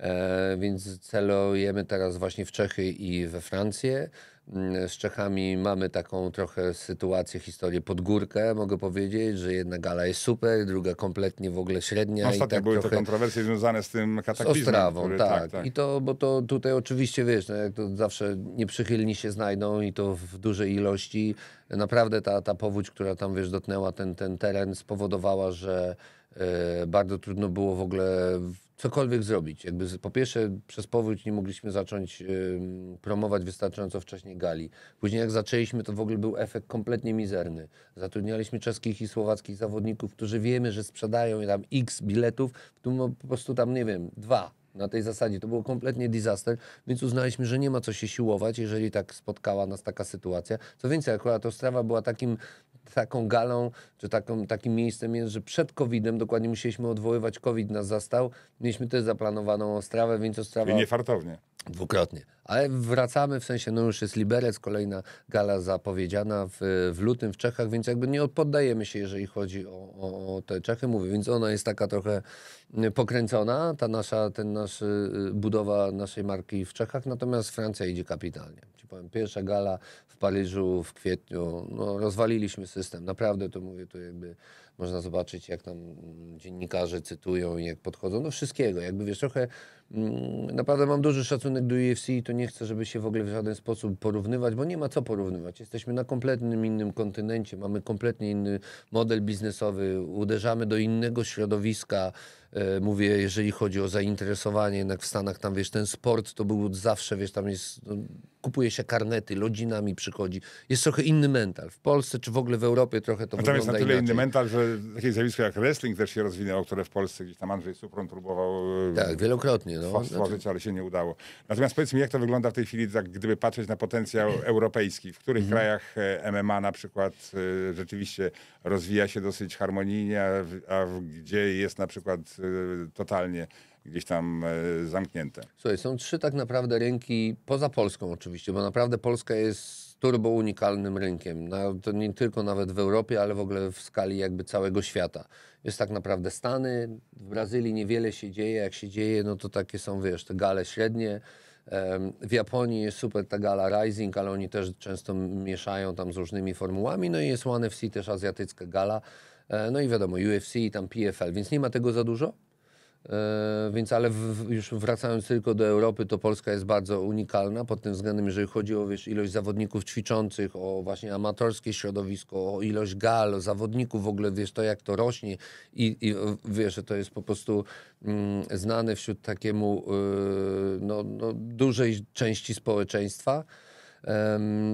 E, więc celujemy teraz właśnie w Czechy i we Francję. Mm, z Czechami mamy taką trochę sytuację, historię pod górkę, mogę powiedzieć, że jedna gala jest super, druga kompletnie w ogóle średnia. No ostatnio tak były trochę... te kontrowersje związane z tym kataklizmem. Z Ostrawą, który, tak. tak. tak. I to, bo to tutaj oczywiście, wiesz, no, jak to zawsze nieprzychylni się znajdą i to w dużej ilości. Naprawdę ta, ta powódź, która tam, wiesz, dotknęła ten, ten teren, spowodowała, że e, bardzo trudno było w ogóle cokolwiek zrobić. Jakby po pierwsze przez powróć nie mogliśmy zacząć promować wystarczająco wcześnie gali. Później jak zaczęliśmy, to w ogóle był efekt kompletnie mizerny. Zatrudnialiśmy czeskich i słowackich zawodników, którzy wiemy, że sprzedają tam x biletów, tu no, po prostu tam, nie wiem, dwa na tej zasadzie. To było kompletnie disaster, więc uznaliśmy, że nie ma co się siłować, jeżeli tak spotkała nas taka sytuacja. Co więcej, akurat Ostrawa była takim taką galą, czy taką, takim miejscem jest, że przed COVID-em dokładnie musieliśmy odwoływać, COVID nas zastał, mieliśmy też zaplanowaną Ostrawę, więc Ostrawa... I niefartownie. Dwukrotnie. Ale wracamy, w sensie, no już jest Liberec, kolejna gala zapowiedziana w, w lutym w Czechach, więc jakby nie poddajemy się, jeżeli chodzi o, o, o, te Czechy, mówię, więc ona jest taka trochę pokręcona, ta nasza, ten nasz, y, budowa naszej marki w Czechach, natomiast Francja idzie kapitalnie powiem, pierwsza gala w Paryżu w kwietniu, no, rozwaliliśmy system. Naprawdę to mówię, to jakby można zobaczyć, jak tam dziennikarze cytują i jak podchodzą do wszystkiego. Jakby wiesz, trochę mm, naprawdę mam duży szacunek do UFC i to nie chcę, żeby się w ogóle w żaden sposób porównywać, bo nie ma co porównywać. Jesteśmy na kompletnym innym kontynencie, mamy kompletnie inny model biznesowy, uderzamy do innego środowiska. E, mówię, jeżeli chodzi o zainteresowanie, jednak w Stanach tam, wiesz, ten sport to był zawsze, wiesz, tam jest, no, kupuje się karnety, rodzinami przychodzi. Jest trochę inny mental. W Polsce czy w ogóle w Europie trochę to wygląda inaczej. Tam jest na tyle inaczej. inny mental, że takie zjawisko jak wrestling też się rozwinęło, które w Polsce gdzieś tam Andrzej Supron próbował e, tak, wielokrotnie, no. stworzyć, ale się nie udało. Natomiast powiedz mi, jak to wygląda w tej chwili, tak, gdyby patrzeć na potencjał europejski, w których mhm. krajach e, MMA na przykład rzeczywiście rozwija się dosyć harmonijnie, a, a gdzie jest na przykład y, totalnie gdzieś tam y, zamknięte. Słuchaj, są trzy tak naprawdę rynki, poza Polską oczywiście, bo naprawdę Polska jest turbo unikalnym rynkiem. No, to nie tylko nawet w Europie, ale w ogóle w skali jakby całego świata. Jest tak naprawdę Stany, w Brazylii niewiele się dzieje, jak się dzieje, no to takie są, wiesz, te gale średnie. W Japonii jest Super Tagala Rising, ale oni też często mieszają tam z różnymi formułami. No i jest One FC też azjatycka gala. E, no i wiadomo, UFC i tam PFL, więc nie ma tego za dużo, E, więc, ale w, już wracając tylko do Europy, to Polska jest bardzo unikalna pod tym względem, jeżeli chodzi o wiesz, ilość zawodników ćwiczących, o właśnie amatorskie środowisko, o ilość gal, o zawodników w ogóle, wiesz, to jak to rośnie i, i e, wiesz, to jest po prostu mm, znane wśród takiemu yy, no, no, dużej części społeczeństwa.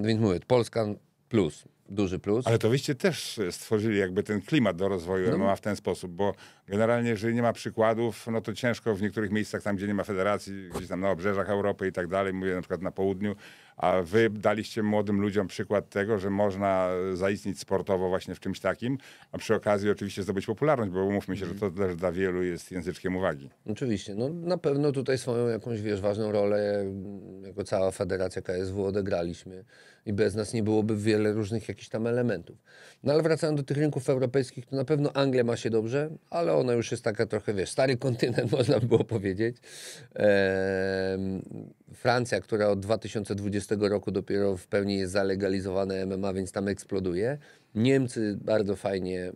więc mówię, Polska plus duży plus. Ale to wyście też stworzyli jakby ten klimat do rozwoju no. MMA w ten sposób, bo generalnie jeżeli nie ma przykładów, no to ciężko w niektórych miejscach, tam gdzie nie ma federacji, gdzieś tam na obrzeżach Europy i tak dalej, mówię na przykład na południu, a wy daliście młodym ludziom przykład tego, że można zaistnieć sportowo właśnie w czymś takim, a przy okazji oczywiście zdobyć popularność, bo umówmy się, że to mhm. też dla wielu jest języczkiem uwagi. Oczywiście, no na pewno tutaj swoją jakąś, wiesz, ważną rolę jako cała federacja KSW odegraliśmy i bez nas nie byłoby wiele różnych jakichś tam elementów. No ale wracając do tych rynków europejskich, to na pewno Anglia ma się dobrze, ale ona już jest taka trochę, wiesz, stary kontynent, [LAUGHS] można by było powiedzieć. Eee, Francja, która od 2020 roku dopiero w pełni jest zalegalizowane MMA, więc tam eksploduje. Niemcy bardzo fajnie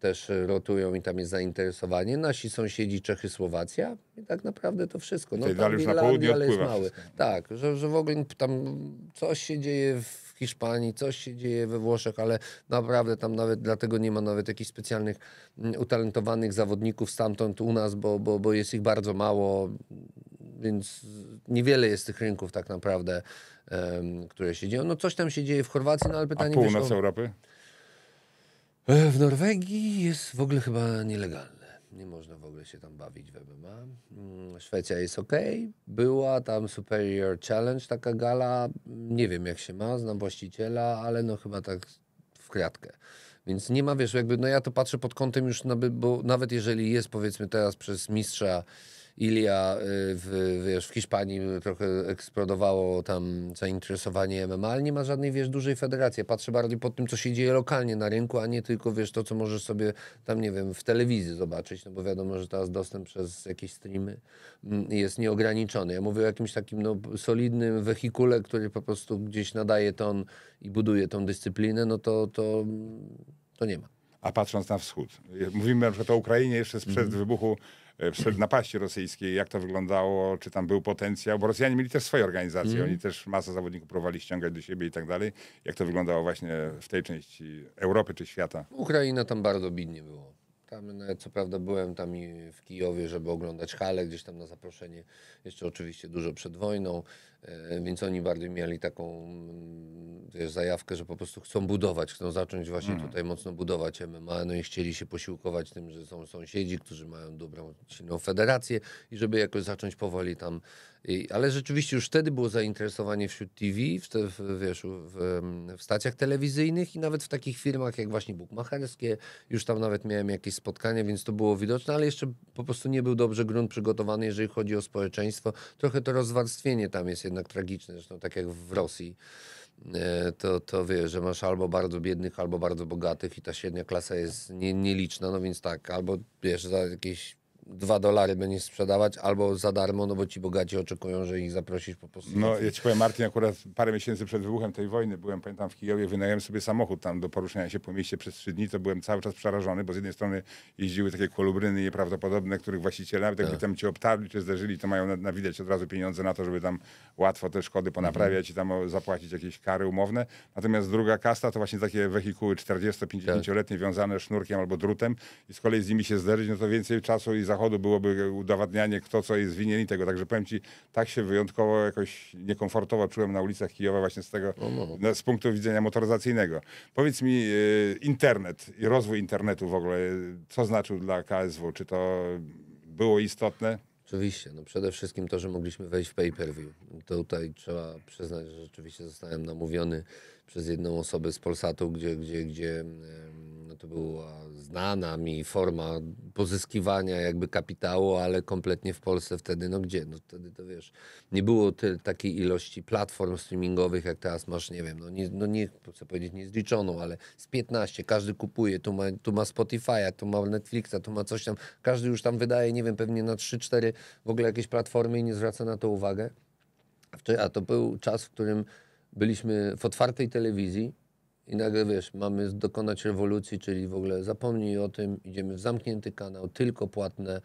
też rotują i tam jest zainteresowanie. Nasi sąsiedzi Czechy, Słowacja i tak naprawdę to wszystko. No, tam już na południe ale jest mały. Wszystko. Tak, że, że w ogóle tam coś się dzieje w Hiszpanii, coś się dzieje we Włoszech, ale naprawdę tam nawet dlatego nie ma nawet jakichś specjalnych mm, utalentowanych zawodników stamtąd u nas, bo, bo, bo jest ich bardzo mało, więc niewiele jest tych rynków tak naprawdę um, które się dzieją. No coś tam się dzieje w Chorwacji, no ale pytanie... A północ wiesz, o... Europy? E, w Norwegii jest w ogóle chyba nielegalne. Nie można w ogóle się tam bawić w MMA. Szwecja jest ok. Była tam Superior Challenge, taka gala. Nie wiem jak się ma, znam właściciela, ale no chyba tak w kratkę. Więc nie ma, wiesz, jakby, no ja to patrzę pod kątem już, bo nawet jeżeli jest powiedzmy teraz przez mistrza Ilia y, w, wiesz, w Hiszpanii trochę eksplodowało tam zainteresowanie MMA, ale nie ma żadnej, wiesz, dużej federacji. Patrzę bardziej pod tym, co się dzieje lokalnie na rynku, a nie tylko, wiesz, to, co możesz sobie tam, nie wiem, w telewizji zobaczyć, no bo wiadomo, że teraz dostęp przez jakieś streamy mm, jest nieograniczony. Ja mówię o jakimś takim, no, solidnym wehikule, który po prostu gdzieś nadaje ton i buduje tą dyscyplinę, no to, to, to nie ma. A patrząc na wschód, mówimy na przykład o Ukrainie jeszcze sprzed mm. wybuchu przed e, napaści rosyjskiej, jak to wyglądało, czy tam był potencjał, bo Rosjanie mieli też swoje organizacje, mm. oni też masę zawodników próbowali ściągać do siebie i tak dalej. Jak to wyglądało właśnie w tej części Europy czy świata? Ukraina tam bardzo bidnie było. Tam co prawda byłem tam i w Kijowie, żeby oglądać hale, gdzieś tam na zaproszenie, jeszcze oczywiście dużo przed wojną. E, więc oni bardziej mieli taką mm, wiesz, zajawkę, że po prostu chcą budować, chcą zacząć właśnie mm. tutaj mocno budować MMA, no i chcieli się posiłkować tym, że są sąsiedzi, którzy mają dobrą, silną federację i żeby jakoś zacząć powoli tam. I, ale rzeczywiście już wtedy było zainteresowanie wśród TV, w, w, wiesz, w, w stacjach telewizyjnych i nawet w takich firmach jak właśnie bukmacherskie, już tam nawet miałem jakieś spotkania, więc to było widoczne, ale jeszcze po prostu nie był dobrze grunt przygotowany, jeżeli chodzi o społeczeństwo. Trochę to rozwarstwienie tam jest jednak tragiczny, zresztą tak jak w Rosji, e, to, to wiesz, że masz albo bardzo biednych, albo bardzo bogatych i ta średnia klasa jest nie, nieliczna, no więc tak, albo wiesz, za jakieś dwa dolary będziesz sprzedawać albo za darmo, no bo ci bogaci oczekują, że ich zaprosisz po prostu. No ja ci powiem Martin, akurat parę miesięcy przed wybuchem tej wojny byłem, pamiętam w Kijowie, wynająłem sobie samochód tam do poruszania się po mieście przez trzy dni, to byłem cały czas przerażony, bo z jednej strony jeździły takie kolubryny nieprawdopodobne, których właściciele nawet jakby tam cię obtarli czy zderzyli, to mają na, na widać od razu pieniądze na to, żeby tam łatwo te szkody ponaprawiać mhm. i tam zapłacić jakieś kary umowne. Natomiast druga kasta to właśnie takie wehikuły 40-50-letnie wiązane sznurkiem albo drutem i z kolei z nimi się zderzyć, no to więcej czasu i za zachodu byłoby udowadnianie, kto co jest winien i tego. Także powiem ci, tak się wyjątkowo jakoś niekomfortowo czułem na ulicach Kijowa właśnie z tego, no. no, no. z punktu widzenia motoryzacyjnego. Powiedz mi, y, internet i rozwój internetu w ogóle, co znaczył dla KSW? Czy to było istotne? Oczywiście, no przede wszystkim to, że mogliśmy wejść w pay-per-view. Tutaj trzeba przyznać, że rzeczywiście zostałem namówiony przez jedną osobę z Polsatu, gdzie, gdzie, gdzie no to była znana mi forma pozyskiwania jakby kapitału, ale kompletnie w Polsce wtedy, no gdzie? No wtedy to wiesz, nie było ty, takiej ilości platform streamingowych, jak teraz masz, nie wiem, no nie, no nie chcę powiedzieć niezliczoną, ale z 15 każdy kupuje, tu ma, tu ma Spotify'a, tu ma Netflixa, tu ma coś tam, każdy już tam wydaje, nie wiem, pewnie na 3-4 w ogóle jakieś platformy i nie zwraca na to uwagę. A to był czas, w którym byliśmy w otwartej telewizji, i nagle wiesz, mamy dokonać rewolucji, czyli w ogóle zapomnij o tym, idziemy w zamknięty kanał, tylko płatne.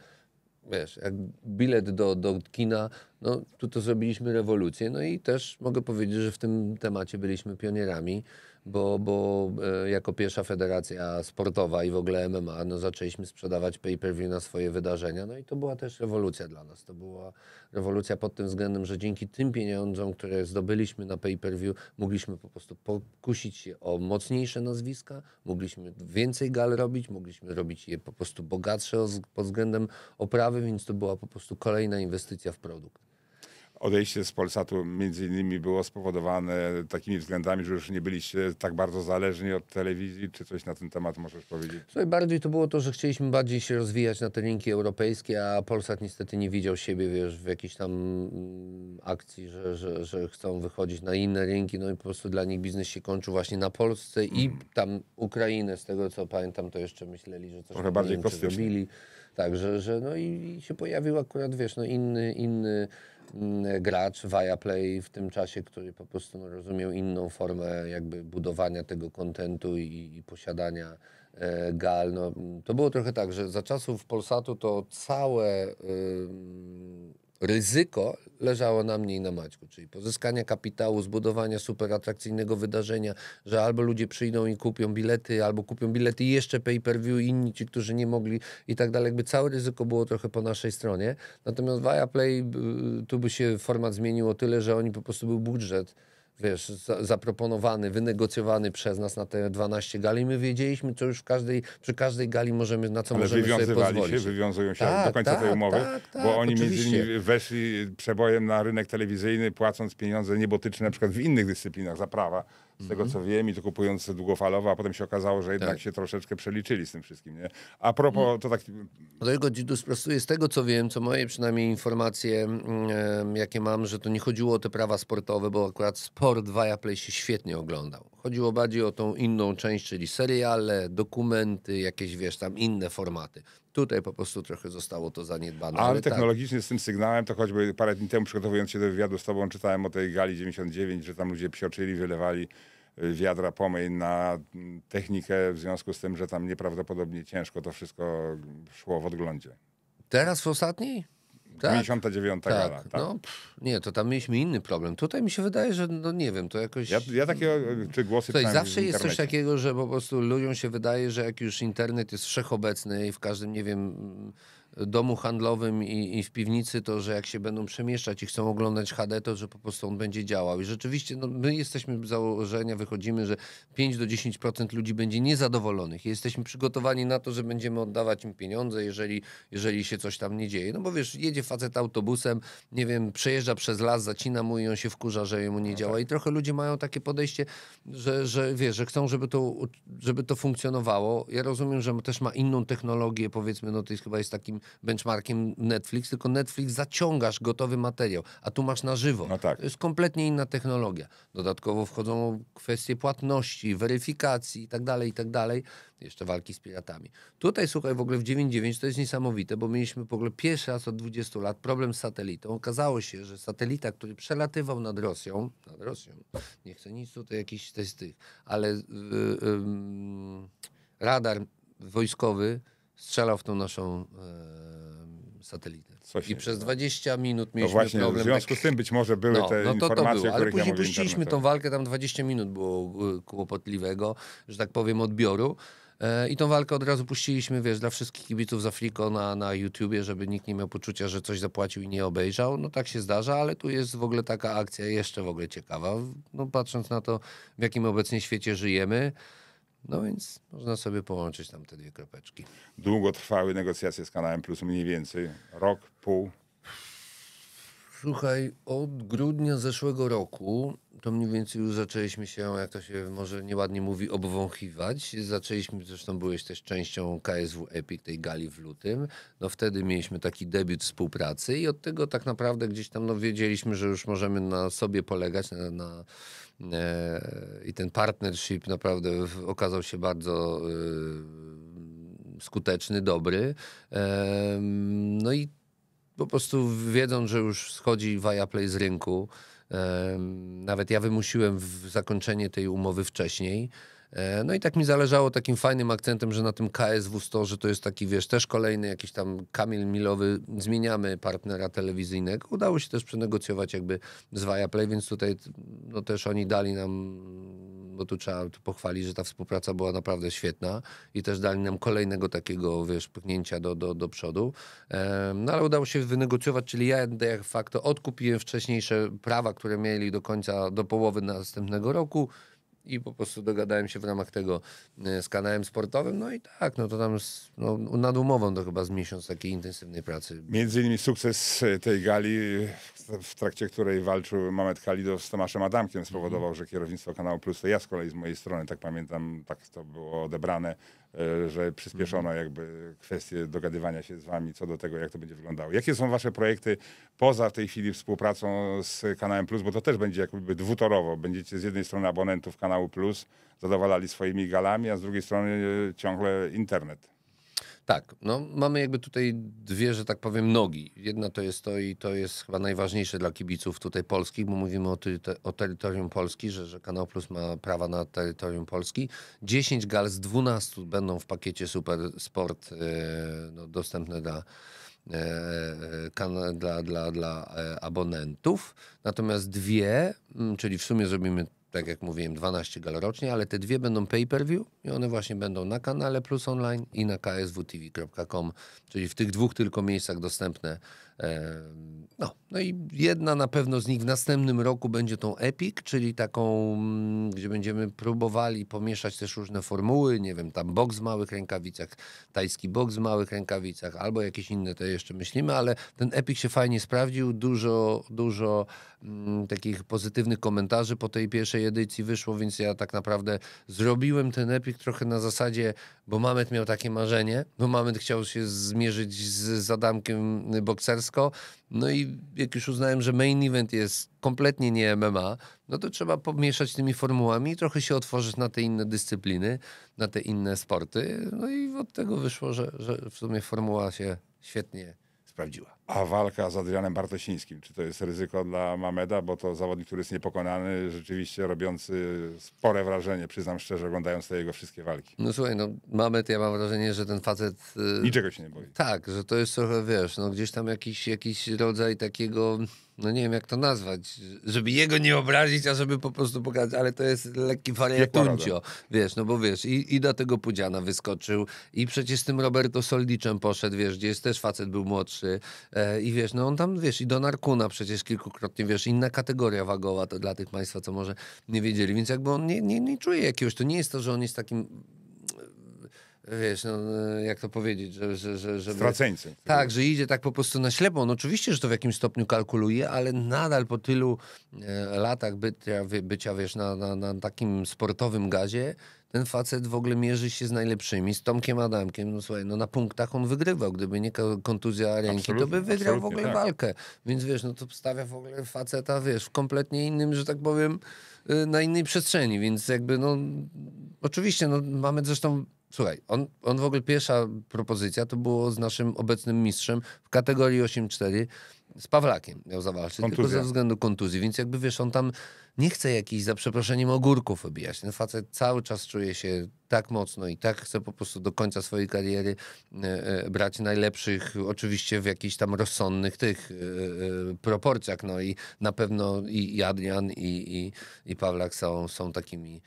Wiesz, jak bilet do, do kina, no tu to zrobiliśmy rewolucję. No i też mogę powiedzieć, że w tym temacie byliśmy pionierami bo, bo e, jako pierwsza federacja sportowa i w ogóle MMA no, zaczęliśmy sprzedawać pay-per-view na swoje wydarzenia. No i to była też rewolucja dla nas. To była rewolucja pod tym względem, że dzięki tym pieniądzom, które zdobyliśmy na pay-per-view, mogliśmy po prostu pokusić się o mocniejsze nazwiska, mogliśmy więcej gal robić, mogliśmy robić je po prostu bogatsze pod względem oprawy, więc to była po prostu kolejna inwestycja w produkt odejście z Polsatu między innymi było spowodowane takimi względami, że już nie byliście tak bardzo zależni od telewizji? Czy coś na ten temat możesz powiedzieć? Słuchaj, bardziej to było to, że chcieliśmy bardziej się rozwijać na te rynki europejskie, a Polsat niestety nie widział siebie wiesz, w jakiejś tam mm, akcji, że, że, że chcą wychodzić na inne rynki, no i po prostu dla nich biznes się kończył właśnie na Polsce mm. i tam Ukrainę, z tego co pamiętam, to jeszcze myśleli, że coś Trochę bardziej Niemcy robili. Tak, że, że no i, i się pojawił akurat, wiesz, no inny, inny Mm, gracz Viaplay w tym czasie, który po prostu no, rozumiał inną formę jakby budowania tego kontentu i, i, posiadania e, gal. No, to było trochę tak, że za czasów Polsatu to całe y, ryzyko leżało na mnie i na Maćku, czyli pozyskania kapitału, zbudowania super atrakcyjnego wydarzenia, że albo ludzie przyjdą i kupią bilety, albo kupią bilety i jeszcze pay-per-view inni, ci, którzy nie mogli i tak dalej. Jakby całe ryzyko było trochę po naszej stronie. Natomiast w Play y, tu by się format zmienił o tyle, że oni po prostu był budżet wiesz, zaproponowany, wynegocjowany przez nas na te 12 gali. My wiedzieliśmy, co już w każdej, przy każdej gali możemy, na co Ale możemy sobie pozwolić. się, wywiązują się tak, do końca tak, tej umowy, tak, tak, bo oni między innymi weszli przebojem na rynek telewizyjny, płacąc pieniądze niebotyczne na przykład w innych dyscyplinach za prawa z tego co wiem, i to kupując długofalowo, a potem się okazało, że jednak tak. się troszeczkę przeliczyli z tym wszystkim. Nie? A propos, mm. to tak... Dlatego Dzidu sprostuję z tego co wiem, co moje przynajmniej informacje, mm, jakie mam, że to nie chodziło o te prawa sportowe, bo akurat sport w Viaplay się świetnie oglądał. Chodziło bardziej o tą inną część, czyli seriale, dokumenty, jakieś wiesz, tam inne formaty. Tutaj po prostu trochę zostało to zaniedbane. Ale, ale tak. technologicznie tak. z tym sygnałem, to choćby parę dni temu przygotowując się do wywiadu z tobą, czytałem o tej gali 99, że tam ludzie psioczyli, wylewali y, wiadra pomyń na mm, technikę w związku z tym, że tam nieprawdopodobnie ciężko to wszystko szło w odglądzie. Teraz w ostatniej? Tak? 59 tak, gala. Tak. No, pff, nie, to tam mieliśmy inny problem. Tutaj mi się wydaje, że no nie wiem, to jakoś... Ja, ja takie e, czy głosy Tutaj zawsze jest coś takiego, że po prostu ludziom się wydaje, że jak już internet jest wszechobecny i w każdym, nie wiem domu handlowym i, i, w piwnicy, to że jak się będą przemieszczać i chcą oglądać HD, to że po prostu on będzie działał. I rzeczywiście no, my jesteśmy z założenia, wychodzimy, że 5 do 10% ludzi będzie niezadowolonych. Jesteśmy przygotowani na to, że będziemy oddawać im pieniądze, jeżeli, jeżeli się coś tam nie dzieje. No bo wiesz, jedzie facet autobusem, nie wiem, przejeżdża przez las, zacina mu i on się wkurza, że jemu nie no działa. Tak. I trochę ludzie mają takie podejście, że, że wiesz, że chcą, żeby to, żeby to funkcjonowało. Ja rozumiem, że też ma inną technologię, powiedzmy, no to jest chyba jest takim benchmarkiem Netflix, tylko Netflix zaciągasz gotowy materiał, a tu masz na żywo. No tak. To jest kompletnie inna technologia. Dodatkowo wchodzą kwestie płatności, weryfikacji i tak dalej, i tak dalej. Jeszcze walki z piratami. Tutaj, słuchaj, w ogóle w 9.9 to jest niesamowite, bo mieliśmy w ogóle pierwszy raz od 20 lat problem z satelitą. Okazało się, że satelita, który przelatywał nad Rosją, nad Rosją, nie chcę nic tutaj jakiś z tych, ale yy, yy, radar wojskowy strzelał w tą naszą e, satelitę. Coś I przez 20 no. minut no mieliśmy no właśnie, problem. W związku z tym być może były no, te no to, informacje, to było. Ale później puściliśmy tą walkę, tam 20 minut było e, kłopotliwego, że tak powiem, odbioru. E, I tą walkę od razu puściliśmy, wiesz, dla wszystkich kibiców z Afriko na, na YouTubie, żeby nikt nie miał poczucia, że coś zapłacił i nie obejrzał. No tak się zdarza, ale tu jest w ogóle taka akcja jeszcze w ogóle ciekawa. No patrząc na to, w jakim obecnie świecie żyjemy, no więc można sobie połączyć tam te dwie kropeczki. Długotrwały negocjacje z kanałem Plus mniej więcej rok, pół. Słuchaj, od grudnia zeszłego roku, to mniej więcej już zaczęliśmy się, jak to się może nieładnie mówi, obwąchiwać. Zaczęliśmy, zresztą byłeś też częścią KSW Epic, tej gali w lutym. No wtedy mieliśmy taki debiut współpracy i od tego tak naprawdę gdzieś tam no, wiedzieliśmy, że już możemy na sobie polegać, na, na e, i ten partnership naprawdę okazał się bardzo... E, skuteczny, dobry. no i po prostu wiedząc, że już schodzi Viaplay z rynku, nawet ja wymusiłem zakończenie tej umowy wcześniej. E, no i tak mi zależało takim fajnym akcentem, że na tym KSW Store to jest taki, wiesz, też kolejny jakiś tam kamień milowy, zmieniamy partnera telewizyjnego. Udało się też przenegocjować jakby z Viaplay, więc tutaj no też oni dali nam bo tu trzeba pochwalić, że ta współpraca była naprawdę świetna i też dali nam kolejnego takiego, wiesz, pchnięcia do, do, do przodu. No ale udało się wynegocjować, czyli ja de facto odkupiłem wcześniejsze prawa, które mieli do końca, do połowy następnego roku i po prostu dogadałem się w ramach tego e, z kanałem sportowym, no i tak, no to tam z, no, nad umową to chyba z miesiąc takiej intensywnej pracy. Między innymi sukces tej gali w trakcie której walczył Mamet Khalidow z Tomaszem Adamkiem, spowodował, mhm. że kierownictwo Kanału Plus, to ja z kolei z mojej strony, tak pamiętam, tak to było odebrane, e, że przyspieszono mhm. jakby kwestię dogadywania się z wami co do tego, jak to będzie wyglądało. Jakie są wasze projekty poza w tej chwili współpracą z Kanałem Plus, bo to też będzie jakby dwutorowo. Będziecie z jednej strony abonentów Kanału Plus zadowalali swoimi galami, a z drugiej strony ciągle internet. Tak, no mamy jakby tutaj dwie, że tak powiem, nogi. Jedna to jest to i to jest chyba najważniejsze dla kibiców tutaj polskich, bo mówimy o, ty, te, o terytorium Polski, że, że Kanał Plus ma prawa na terytorium Polski. 10 gal z 12 będą w pakiecie Super Sport yy, no, dostępne dla e, e, dla, dla, dla abonentów. Natomiast dwie, czyli w sumie zrobimy tak jak mówiłem, 12 gal rocznie, ale te dwie będą pay-per-view i one właśnie będą na kanale Plus Online i na kswtv.com, czyli w tych dwóch tylko miejscach dostępne no, no i jedna na pewno z nich w następnym roku będzie tą Epic, czyli taką, mm, gdzie będziemy próbowali pomieszać też różne formuły, nie wiem, tam boks w małych rękawicach, tajski boks w małych rękawicach, albo jakieś inne, to jeszcze myślimy, ale ten Epic się fajnie sprawdził, dużo, dużo mm, takich pozytywnych komentarzy po tej pierwszej edycji wyszło, więc ja tak naprawdę zrobiłem ten Epic trochę na zasadzie, bo Mamet miał takie marzenie, bo Mamet chciał się zmierzyć z zadamkiem bokserskim, no i jak już uznałem, że main event jest kompletnie nie MMA, no to trzeba pomieszać tymi formułami i trochę się otworzyć na te inne dyscypliny, na te inne sporty. No i od tego wyszło, że, że w sumie formuła się świetnie sprawdziła. A walka z Adrianem Bartosińskim, czy to jest ryzyko dla Mameda, bo to zawodnik, który jest niepokonany, rzeczywiście robiący spore wrażenie, przyznam szczerze, oglądając te jego wszystkie walki. No słuchaj, no Mamed, ja mam wrażenie, że ten facet... Y, Niczego się nie boi. Tak, że to jest trochę, wiesz, no gdzieś tam jakiś, jakiś rodzaj takiego, no nie wiem jak to nazwać, żeby jego nie obrazić, a żeby po prostu pokazać, ale to jest lekki tuncio, tak. wiesz, no bo wiesz, i, i do tego Pudziana wyskoczył i przecież z tym Roberto Soldiczem poszedł, wiesz, gdzie jest też facet był młodszy, E, I wiesz, no on tam, wiesz, i do Narkuna przecież kilkukrotnie, wiesz, inna kategoria wagowa to dla tych państwa, co może nie wiedzieli, więc jakby on nie, nie, nie czuje jakiegoś, to nie jest to, że on jest takim e, wiesz, no, e, jak to powiedzieć, że... że, że żeby... Tak, że idzie tak po prostu na ślepo. On oczywiście, że to w jakimś stopniu kalkuluje, ale nadal po tylu latach bycia, bycia wiesz, na, na, na takim sportowym gazie, ten facet w ogóle mierzy się z najlepszymi, z Tomkiem Adamkiem. No słuchaj, no na punktach on wygrywał. Gdyby nie kontuzja ręki, to by wygrał w ogóle tak. walkę. Więc wiesz, no to stawia w ogóle faceta, wiesz, w kompletnie innym, że tak powiem, y, na innej przestrzeni. Więc jakby, no oczywiście, no mamy zresztą Słuchaj, on, on w ogóle pierwsza propozycja to było z naszym obecnym mistrzem w kategorii 8-4 z Pawlakiem miał zawalczyć, Kontuzja. tylko ze względu kontuzji, więc jakby wiesz, on tam nie chce jakichś, za przeproszeniem, ogórków obijać. Ten facet cały czas czuje się tak mocno i tak chce po prostu do końca swojej kariery e, e, brać najlepszych, oczywiście w jakichś tam rozsądnych tych e, proporcjach, no i na pewno i Adrian i, i, i Pawlak są, są takimi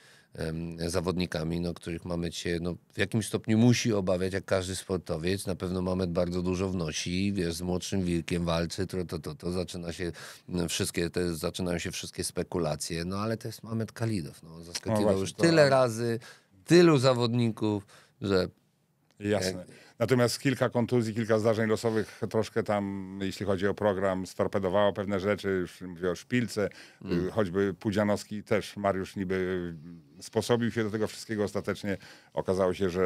zawodnikami, no, których mamy cię no, w jakimś stopniu musi obawiać, jak każdy sportowiec. Na pewno mamy bardzo dużo wnosi, wiesz, z młodszym wilkiem walczy, to, to, to, to zaczyna się no, wszystkie, te, zaczynają się wszystkie spekulacje, no ale to jest Mamet Kalidow, no, zaskakiwał no właśnie, już tyle to... razy, tylu zawodników, że... Jasne. Jak... Natomiast kilka kontuzji, kilka zdarzeń losowych troszkę tam, jeśli chodzi o program, storpedowało pewne rzeczy. Już mówię o szpilce, mm. Y, choćby Pudzianowski też Mariusz niby sposobił się do tego wszystkiego. Ostatecznie okazało się, że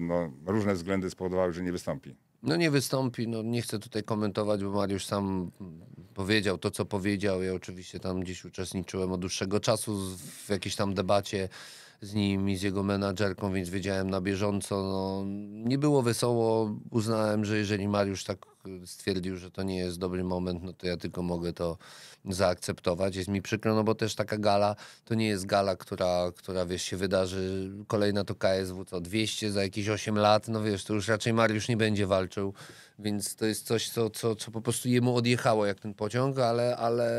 no, różne względy spowodowały, że nie wystąpi. No nie wystąpi, no nie chcę tutaj komentować, bo Mariusz sam powiedział to, co powiedział. Ja oczywiście tam gdzieś uczestniczyłem od dłuższego czasu w jakiejś tam debacie z nim i z jego menadżerką, więc wiedziałem na bieżąco. No, nie było wesoło. Uznałem, że jeżeli Mariusz tak stwierdził, że to nie jest dobry moment, no to ja tylko mogę to zaakceptować. Jest mi przykro, no bo też taka gala to nie jest gala, która, która wiesz, się wydarzy. Kolejna to KSW co 200 za jakieś 8 lat, no wiesz, to już raczej Mariusz nie będzie walczył, więc to jest coś, co, co, co po prostu jemu odjechało jak ten pociąg, ale, ale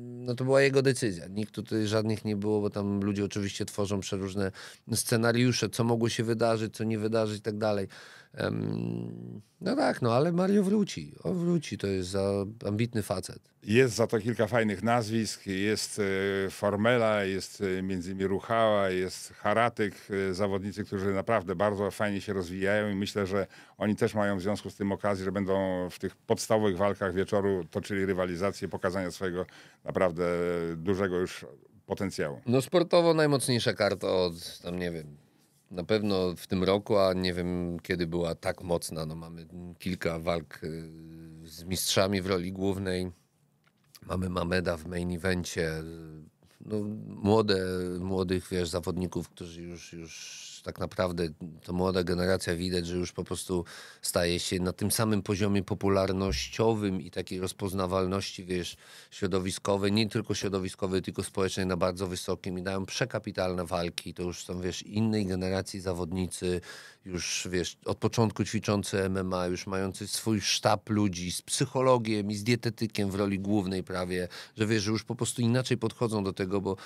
no to była jego decyzja. Nikt tutaj żadnych nie było, bo tam ludzie oczywiście tworzą przeróżne scenariusze, co mogło się wydarzyć, co nie wydarzyć i tak dalej. No tak, no ale Mario wróci. On wróci, to jest za ambitny facet. Jest za to kilka fajnych nazwisk. Jest e, Formela, jest e, między innymi Ruchała, jest Haratyk, e, zawodnicy, którzy naprawdę bardzo fajnie się rozwijają i myślę, że oni też mają w związku z tym okazję, że będą w tych podstawowych walkach wieczoru toczyli rywalizację, pokazania swojego naprawdę dużego już potencjału. No sportowo najmocniejsza karta od, tam nie wiem, na pewno w tym roku, a nie wiem kiedy była tak mocna. No, mamy kilka walk y, z mistrzami w roli głównej. Mamy Mameda w main evencie. Y, no, młode, młodych wiesz, zawodników, którzy już, już tak naprawdę ta młoda generacja widać, że już po prostu staje się na tym samym poziomie popularnościowym i takiej rozpoznawalności, wiesz, środowiskowej, nie tylko środowiskowej, tylko społecznej na bardzo wysokim i dają przekapitalne walki. To już są, wiesz, innej generacji zawodnicy, już, wiesz, od początku ćwiczący MMA, już mający swój sztab ludzi z psychologiem i z dietetykiem w roli głównej prawie, że wiesz, że już po prostu inaczej podchodzą do tego, bo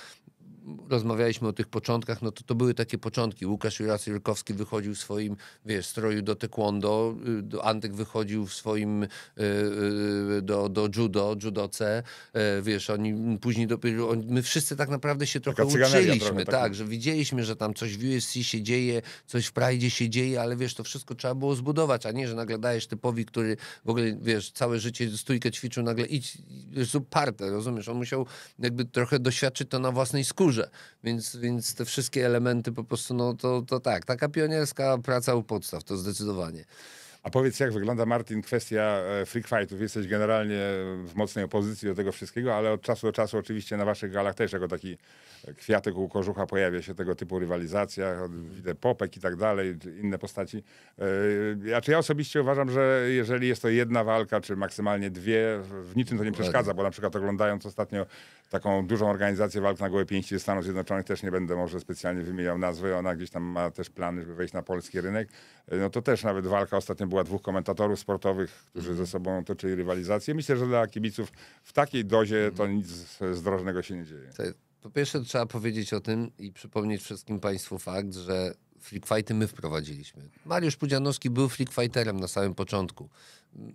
rozmawialiśmy o tych początkach, no to to były takie początki. Łukasz jurasy Jurkowski wychodził w swoim, wiesz, stroju do taekwondo, y, Antek wychodził w swoim y, y, do, do judo, judoce, wiesz, oni później dopiero, my wszyscy tak naprawdę się trochę uczyliśmy, trochę, tak, tak, że widzieliśmy, że tam coś w USC się dzieje, coś w Pride się dzieje, ale wiesz, to wszystko trzeba było zbudować, a nie, że nagle dajesz typowi, który w ogóle, wiesz, całe życie stójkę ćwiczył, nagle idź, zrób rozumiesz? On musiał jakby trochę doświadczyć to na własnej skórze, więc, więc te wszystkie elementy po prostu, no to, to tak, taka pionierska praca u podstaw, to zdecydowanie. A powiedz, jak wygląda, Martin, kwestia e, freak fightów? Jesteś generalnie w mocnej opozycji do tego wszystkiego, ale od czasu do czasu oczywiście na waszych galach też jako taki e, kwiatek u kożucha pojawia się tego typu rywalizacja, widzę popek i tak dalej, inne postaci. Ja e, czy ja osobiście uważam, że jeżeli jest to jedna walka, czy maksymalnie dwie, w niczym to nie przeszkadza, bo na przykład oglądając ostatnio taką dużą organizację walk na gołe pięści Stanów Zjednoczonych, też nie będę może specjalnie wymieniał nazwy, ona gdzieś tam ma też plany, żeby wejść na polski rynek. E, no to też nawet walka ostatnio była dwóch komentatorów sportowych, którzy mhm. ze sobą toczyli rywalizację. Myślę, że dla kibiców w takiej dozie to mhm. nic zdrożnego się nie dzieje. Po pierwsze trzeba powiedzieć o tym i przypomnieć wszystkim Państwu fakt, że flickfighty my wprowadziliśmy. Mariusz Pudzianowski był flickfighterem na samym początku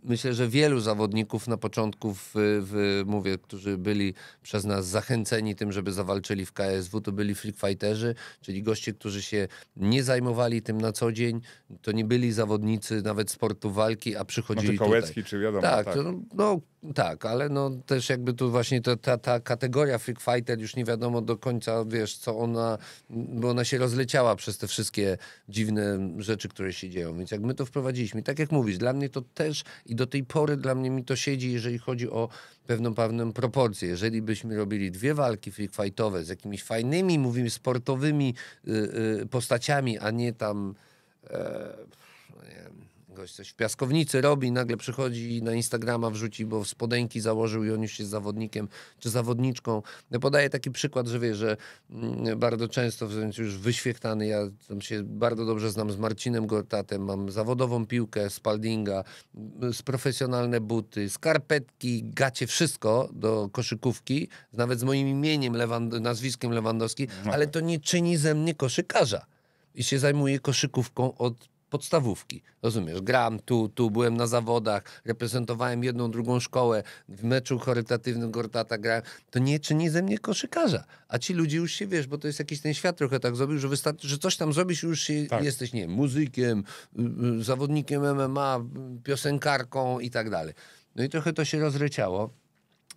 myślę, że wielu zawodników na początku, w, w, mówię, którzy byli przez nas zachęceni tym, żeby zawalczyli w KSW, to byli freakfighterzy, czyli goście, którzy się nie zajmowali tym na co dzień, to nie byli zawodnicy nawet sportu walki, a przychodzili no, Kołecki, tutaj. czy wiadomo. Tak, tak. No, no tak, ale no też jakby tu właśnie ta, ta, ta kategoria freakfighter już nie wiadomo do końca, wiesz, co ona, bo ona się rozleciała przez te wszystkie dziwne rzeczy, które się dzieją, więc jak my to wprowadziliśmy, tak jak mówisz, dla mnie to też i do tej pory dla mnie mi to siedzi, jeżeli chodzi o pewną pewną proporcję. Jeżeli byśmy robili dwie walki fightowe z jakimiś fajnymi, mówimy, sportowymi y, y, postaciami, a nie tam... E, Gość coś w piaskownicy robi, nagle przychodzi i na Instagrama wrzuci, bo spodenki założył i on już jest zawodnikiem czy zawodniczką. Ja podaję taki przykład, że wie, że mm, bardzo często, wręcz już wyświechtany, ja się bardzo dobrze znam z Marcinem Gortatem, mam zawodową piłkę Spaldinga, mm, z profesjonalne buty, skarpetki, gacie, wszystko do koszykówki, nawet z moim imieniem, Lewand nazwiskiem Lewandowski, no ale tak. to nie czyni ze mnie koszykarza. I się zajmuje koszykówką od podstawówki. Rozumiesz, gram tu, tu, byłem na zawodach, reprezentowałem jedną, drugą szkołę, w meczu charytatywnym Gortata grałem. To nie czyni ze mnie koszykarza. A ci ludzie już się, wiesz, bo to jest jakiś ten świat trochę tak zrobił, że wystarczy, że coś tam zrobisz już się, tak. jesteś, nie muzykiem, y, y, zawodnikiem MMA, piosenkarką i tak dalej. No i trochę to się rozryciało.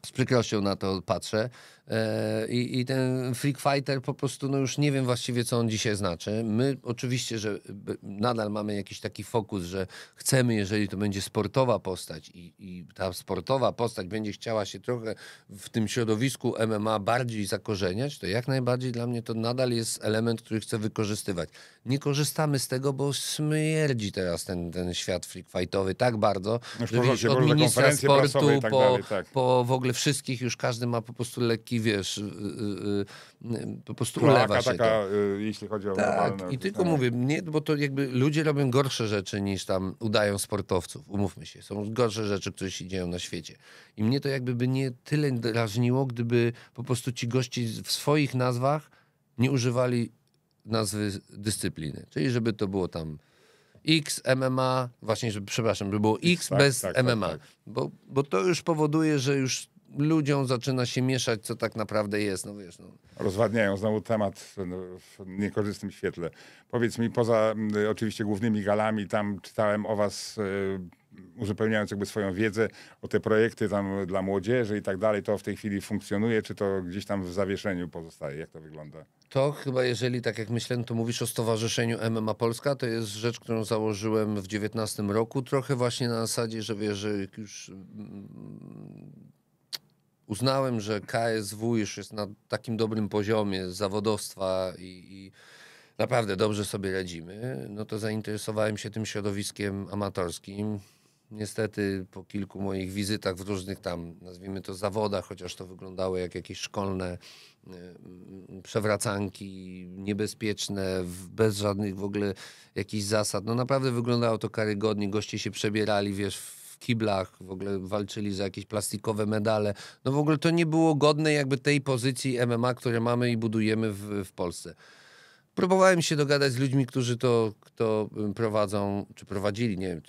Z przykrością na to patrzę. E, I, I, ten Freak Fighter po prostu, no już nie wiem właściwie, co on dzisiaj znaczy. My oczywiście, że nadal mamy jakiś taki fokus, że chcemy, jeżeli to będzie sportowa postać i, i ta sportowa postać będzie chciała się trochę w tym środowisku MMA bardziej zakorzeniać, to jak najbardziej dla mnie to nadal jest element, który chcę wykorzystywać. Nie korzystamy z tego, bo smierdzi teraz ten, ten świat freak fightowy tak bardzo, że wiesz, od ministra sportu tak po, dalej, tak. po w ogóle wszystkich już każdy ma po prostu lekki wiesz, yy, yy, po prostu Plaka ulewa się taka, yy, jeśli chodzi o tak, i tylko mówię, nie, bo to jakby ludzie robią gorsze rzeczy niż tam udają sportowców, umówmy się. Są gorsze rzeczy, które się dzieją na świecie. I mnie to jakby by nie tyle drażniło, gdyby po prostu ci gości w swoich nazwach nie używali nazwy dyscypliny. Czyli żeby to było tam X, MMA, właśnie, żeby, przepraszam, żeby było X tak, bez tak, tak MMA. Tak, bo, bo to już powoduje, że już ludziom zaczyna się mieszać, co tak naprawdę jest. No, wiesz, no. Rozwadniają znowu temat w niekorzystnym świetle. Powiedz mi, poza oczywiście głównymi galami, tam czytałem o was e, uzupełniając jakby swoją wiedzę o te projekty tam dla młodzieży i tak dalej, to w tej chwili funkcjonuje, czy to gdzieś tam w zawieszeniu pozostaje? Jak to wygląda? To chyba, jeżeli tak jak myślę, to mówisz o Stowarzyszeniu MMA Polska, to jest rzecz, którą założyłem w 2019 roku, trochę właśnie na zasadzie, że wiesz, że już uznałem, że KSW już jest na takim dobrym poziomie zawodowstwa i, i naprawdę dobrze sobie radzimy, no to zainteresowałem się tym środowiskiem amatorskim. Niestety po kilku moich wizytach w różnych tam, nazwijmy to zawodach, chociaż to wyglądało jak jakieś szkolne mm, przewracanki, niebezpieczne, bez żadnych w ogóle jakichś zasad. No naprawdę wyglądało to karygodnie, goście się przebierali, wiesz, kiblach, w ogóle walczyli za jakieś plastikowe medale. No w ogóle to nie było godne jakby tej pozycji MMA, które mamy i budujemy w, w Polsce. Próbowałem się dogadać z ludźmi, którzy to, kto prowadzą, czy prowadzili, nie wiem,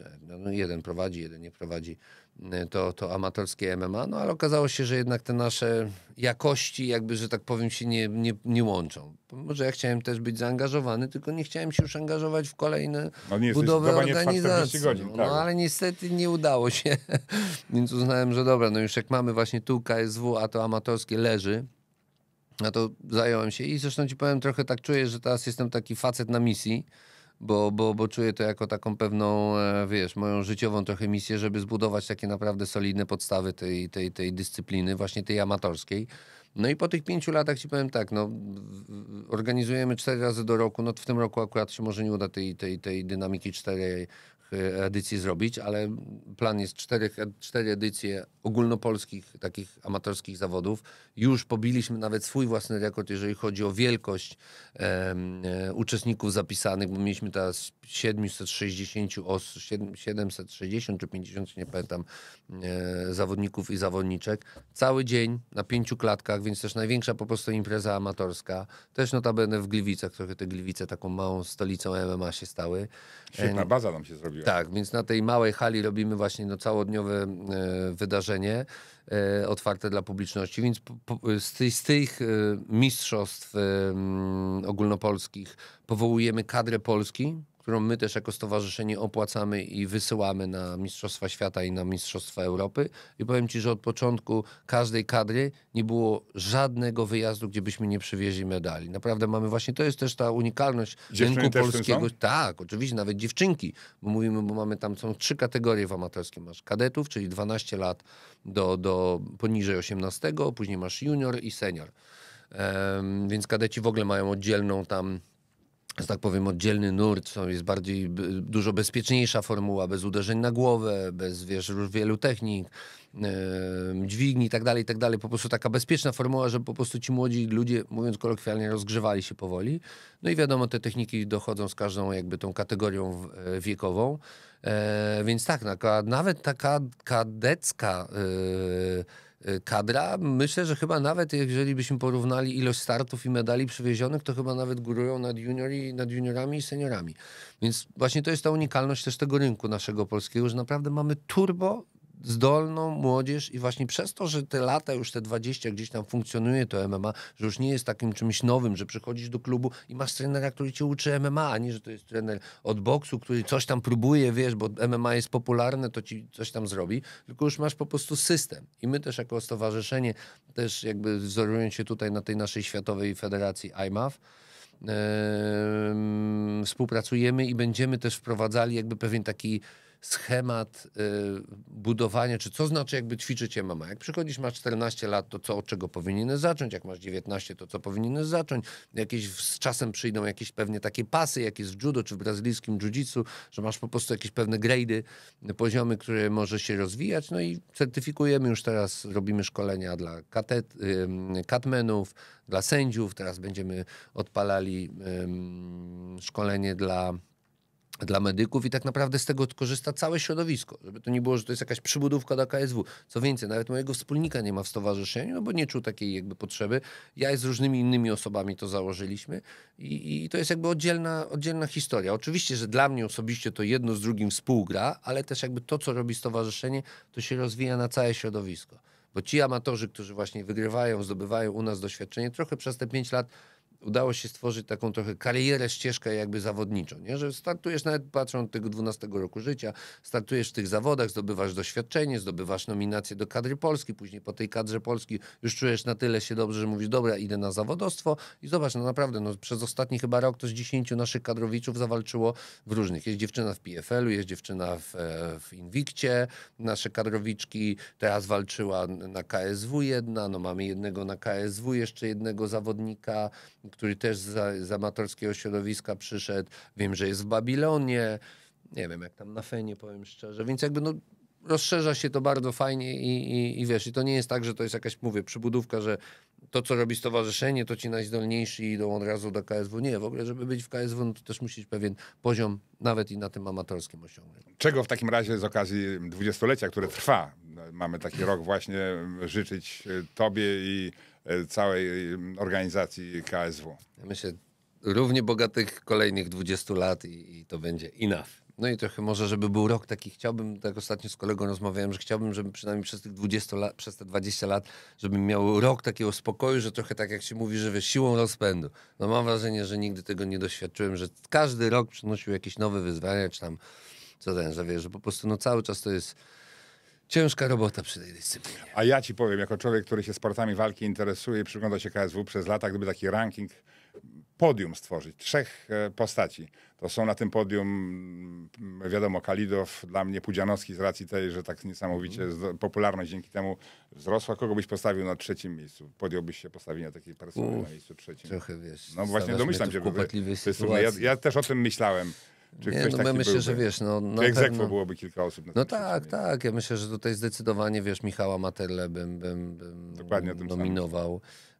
no jeden prowadzi, jeden nie prowadzi Y, to, to amatorskie MMA, no ale okazało się, że jednak te nasze jakości, jakby, że tak powiem, się nie, nie, nie łączą. Może ja chciałem też być zaangażowany, tylko nie chciałem się już angażować w kolejne no budowę organizacji. Godzin, no, tak. No ale niestety nie udało się, [LAUGHS] więc uznałem, że dobra, no już jak mamy właśnie tu KSW, a to amatorskie leży, no to zająłem się i zresztą ci powiem, trochę tak czuję, że teraz jestem taki facet na misji, bo, bo, bo czuję to jako taką pewną, e, wiesz, moją życiową trochę misję, żeby zbudować takie naprawdę solidne podstawy tej, tej, tej dyscypliny, właśnie tej amatorskiej. No i po tych pięciu latach ci powiem tak, no, organizujemy cztery razy do roku, no w tym roku akurat się może nie uda tej, tej, tej dynamiki cztery E, edycji zrobić, ale plan jest czterech, cztery edycje ogólnopolskich, takich amatorskich zawodów. Już pobiliśmy nawet swój własny rekord, jeżeli chodzi o wielkość e, e, uczestników zapisanych, bo mieliśmy teraz 760, 760 czy 50, nie pamiętam, e, zawodników i zawodniczek. Cały dzień na pięciu klatkach, więc też największa po prostu impreza amatorska. Też notabene w Gliwicach, trochę te Gliwice taką małą stolicą MMA się stały. Świetna e, baza nam się zrobiła. Tak, więc na tej małej hali robimy właśnie no, całodniowe e, wydarzenie otwarte dla publiczności. Więc z, tych, z tych mistrzostw ogólnopolskich powołujemy kadrę Polski, którą my też jako stowarzyszenie opłacamy i wysyłamy na Mistrzostwa Świata i na Mistrzostwa Europy. I powiem Ci, że od początku każdej kadry nie było żadnego wyjazdu, gdzie byśmy nie przywieźli medali. Naprawdę mamy właśnie, to jest też ta unikalność Dziewczyny rynku polskiego. Tak, oczywiście, nawet dziewczynki, bo mówimy, bo mamy tam, są trzy kategorie w amatorskim. Masz kadetów, czyli 12 lat do, do poniżej 18, później masz junior i senior. Um, więc kadeci w ogóle mają oddzielną tam że tak powiem, oddzielny nurt, co jest bardziej, dużo bezpieczniejsza formuła, bez uderzeń na głowę, bez wiesz, wielu technik, yy, dźwigni itd., tak itd. Tak po prostu taka bezpieczna formuła, że po prostu ci młodzi ludzie, mówiąc kolokwialnie, rozgrzewali się powoli. No i wiadomo, te techniki dochodzą z każdą jakby tą kategorią e, wiekową. Yy, więc tak, nawet taka kadecka yy, Y, kadra. Myślę, że chyba nawet jeżeli byśmy porównali ilość startów i medali przywiezionych, to chyba nawet górują nad, juniori, nad juniorami i seniorami. Więc właśnie to jest ta unikalność też tego rynku naszego polskiego, że naprawdę mamy turbo zdolną młodzież i właśnie przez to, że te lata już te 20 gdzieś tam funkcjonuje to MMA, że już nie jest takim czymś nowym, że przychodzisz do klubu i masz trenera, który cię uczy MMA, a nie, że to jest trener od boksu, który coś tam próbuje, wiesz, bo MMA jest popularne, to ci coś tam zrobi, tylko już masz po prostu system. I my też jako stowarzyszenie, też jakby wzorując się tutaj na tej naszej światowej federacji IMAF, yy, współpracujemy i będziemy też wprowadzali jakby pewien taki schemat y, budowania, czy co znaczy jakby ćwiczyć MMA. Jak przychodzisz, masz 14 lat, to co, od czego powinieneś zacząć? Jak masz 19, to co powinieneś zacząć? Jakieś z czasem przyjdą jakieś pewnie takie pasy, jak jest w judo czy w brazylijskim jiu-jitsu, że masz po prostu jakieś pewne grady, poziomy, które może się rozwijać. No i certyfikujemy już teraz, robimy szkolenia dla katet, katmenów, dla sędziów. Teraz będziemy odpalali szkolenie dla dla medyków i tak naprawdę z tego korzysta całe środowisko. Żeby to nie było, że to jest jakaś przybudówka do KSW. Co więcej, nawet mojego wspólnika nie ma w stowarzyszeniu, no bo nie czuł takiej jakby potrzeby. Ja z różnymi innymi osobami to założyliśmy i, i to jest jakby oddzielna, oddzielna historia. Oczywiście, że dla mnie osobiście to jedno z drugim współgra, ale też jakby to, co robi stowarzyszenie, to się rozwija na całe środowisko. Bo ci amatorzy, którzy właśnie wygrywają, zdobywają u nas doświadczenie, trochę przez te pięć lat udało się stworzyć taką trochę karierę, ścieżkę jakby zawodniczą, nie? że startujesz nawet patrząc od tego 12 roku życia, startujesz w tych zawodach, zdobywasz doświadczenie, zdobywasz nominację do kadry Polski, później po tej kadrze Polski już czujesz na tyle się dobrze, że mówisz, dobra, idę na zawodostwo i zobacz, no naprawdę, no, przez ostatni chyba rok to z 10 naszych kadrowiczów zawalczyło w różnych. Jest dziewczyna w PFL-u, jest dziewczyna w, e, w nasze kadrowiczki, teraz walczyła na KSW jedna, no mamy jednego na KSW, jeszcze jednego zawodnika, który też z, z amatorskiego środowiska przyszedł. Wiem, że jest w Babilonie, nie wiem, jak tam na Fenie, powiem szczerze. Więc jakby no, rozszerza się to bardzo fajnie i, i, i wiesz, i to nie jest tak, że to jest jakaś, mówię, przybudówka, że to, co robi stowarzyszenie, to ci najzdolniejsi idą od razu do KSW. Nie, w ogóle, żeby być w KSW, no to też musisz pewien poziom nawet i na tym amatorskim osiągnąć. Czego w takim razie z okazji dwudziestolecia, które trwa, no, mamy taki rok właśnie, życzyć y, tobie i E, całej organizacji KSW. Myślę, równie bogatych kolejnych 20 lat i, i to będzie enough. No i trochę może, żeby był rok taki, chciałbym, tak ostatnio z kolegą rozmawiałem, że chciałbym, żeby przynajmniej przez tych 20 lat, przez te 20 lat, żebym miał rok takiego spokoju, że trochę tak jak się mówi, że wiesz, siłą rozpędu. No mam wrażenie, że nigdy tego nie doświadczyłem, że każdy rok przynosił jakieś nowe wyzwania, czy tam, co ten, że wiesz, że po prostu no cały czas to jest ciężka robota przy tej dyscyplinie. A ja ci powiem, jako człowiek, który się sportami walki interesuje i przygląda się KSW przez lata, gdyby taki ranking, podium stworzyć, trzech postaci, to są na tym podium, wiadomo, Kalidow, dla mnie Pudzianowski z racji tej, że tak niesamowicie popularność dzięki temu wzrosła. Kogo byś postawił na trzecim miejscu? Podjąłbyś się postawienia takiej persony na miejscu trzecim. Trochę wiesz. No właśnie domyślam się, że to ja, ja też o tym myślałem. Czy nie, no ja myślę, byłby? że wiesz, no na no Czy pewno... byłoby kilka osób na No tak, tak. Ja myślę, że tutaj zdecydowanie, wiesz, Michała Materle bym, bym, bym Dokładnie dominował. Samym.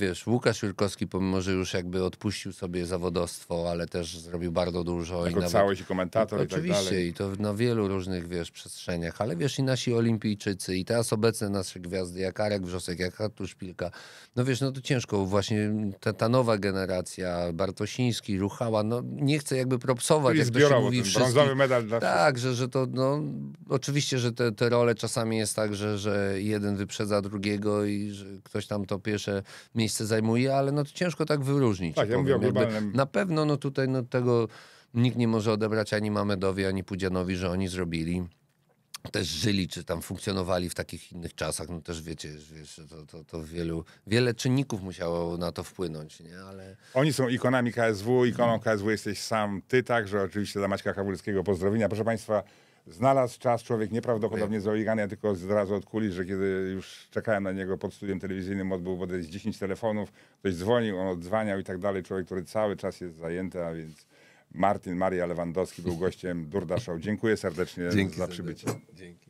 Wiesz, Łukasz Jurkowski, pomimo, że już jakby odpuścił sobie zawodostwo, ale też zrobił bardzo dużo. Jako i nawet, całość i komentator i tak dalej. Oczywiście i to na no, wielu różnych, wiesz, przestrzeniach. Ale wiesz, i nasi olimpijczycy, i teraz obecne nasze gwiazdy, jak Arek Wrzosek, jak Artur Szpilka. No wiesz, no to ciężko. Właśnie ta, ta nowa generacja, Bartosiński, Ruchała, no nie chcę jakby propsować, jak to się mówi brązowy medal dla Tak, że, że to, no, oczywiście, że te, te role czasami jest tak, że, że jeden wyprzedza drugiego i że ktoś tam to pierwszy powie, miejsce zajmuje, ale no to ciężko tak wyróżnić. Tak, ja mówię globalnym... Na pewno no tutaj no, tego nikt nie może odebrać ani Mamedowi, ani Pudzianowi, że oni zrobili też żyli, czy tam funkcjonowali w takich innych czasach, no też wiecie, wiesz, to, to, to wielu, wiele czynników musiało na to wpłynąć, nie, ale... Oni są ikonami KSW, ikoną KSW jesteś sam ty, także oczywiście dla Maćka Kawulskiego pozdrowienia. Proszę Państwa, Znalazł czas, człowiek nieprawdopodobnie zaoligany, ja tylko zrazu od kuli, że kiedy już czekałem na niego pod studiem telewizyjnym, odbył bodaj z 10 telefonów, ktoś dzwonił, on odzwaniał i tak dalej. Człowiek, który cały czas jest zajęty, a więc Martin Maria Lewandowski był [LAUGHS] gościem Durda Show. Dziękuję serdecznie Dzięki za serdecznie. przybycie. Dzięki.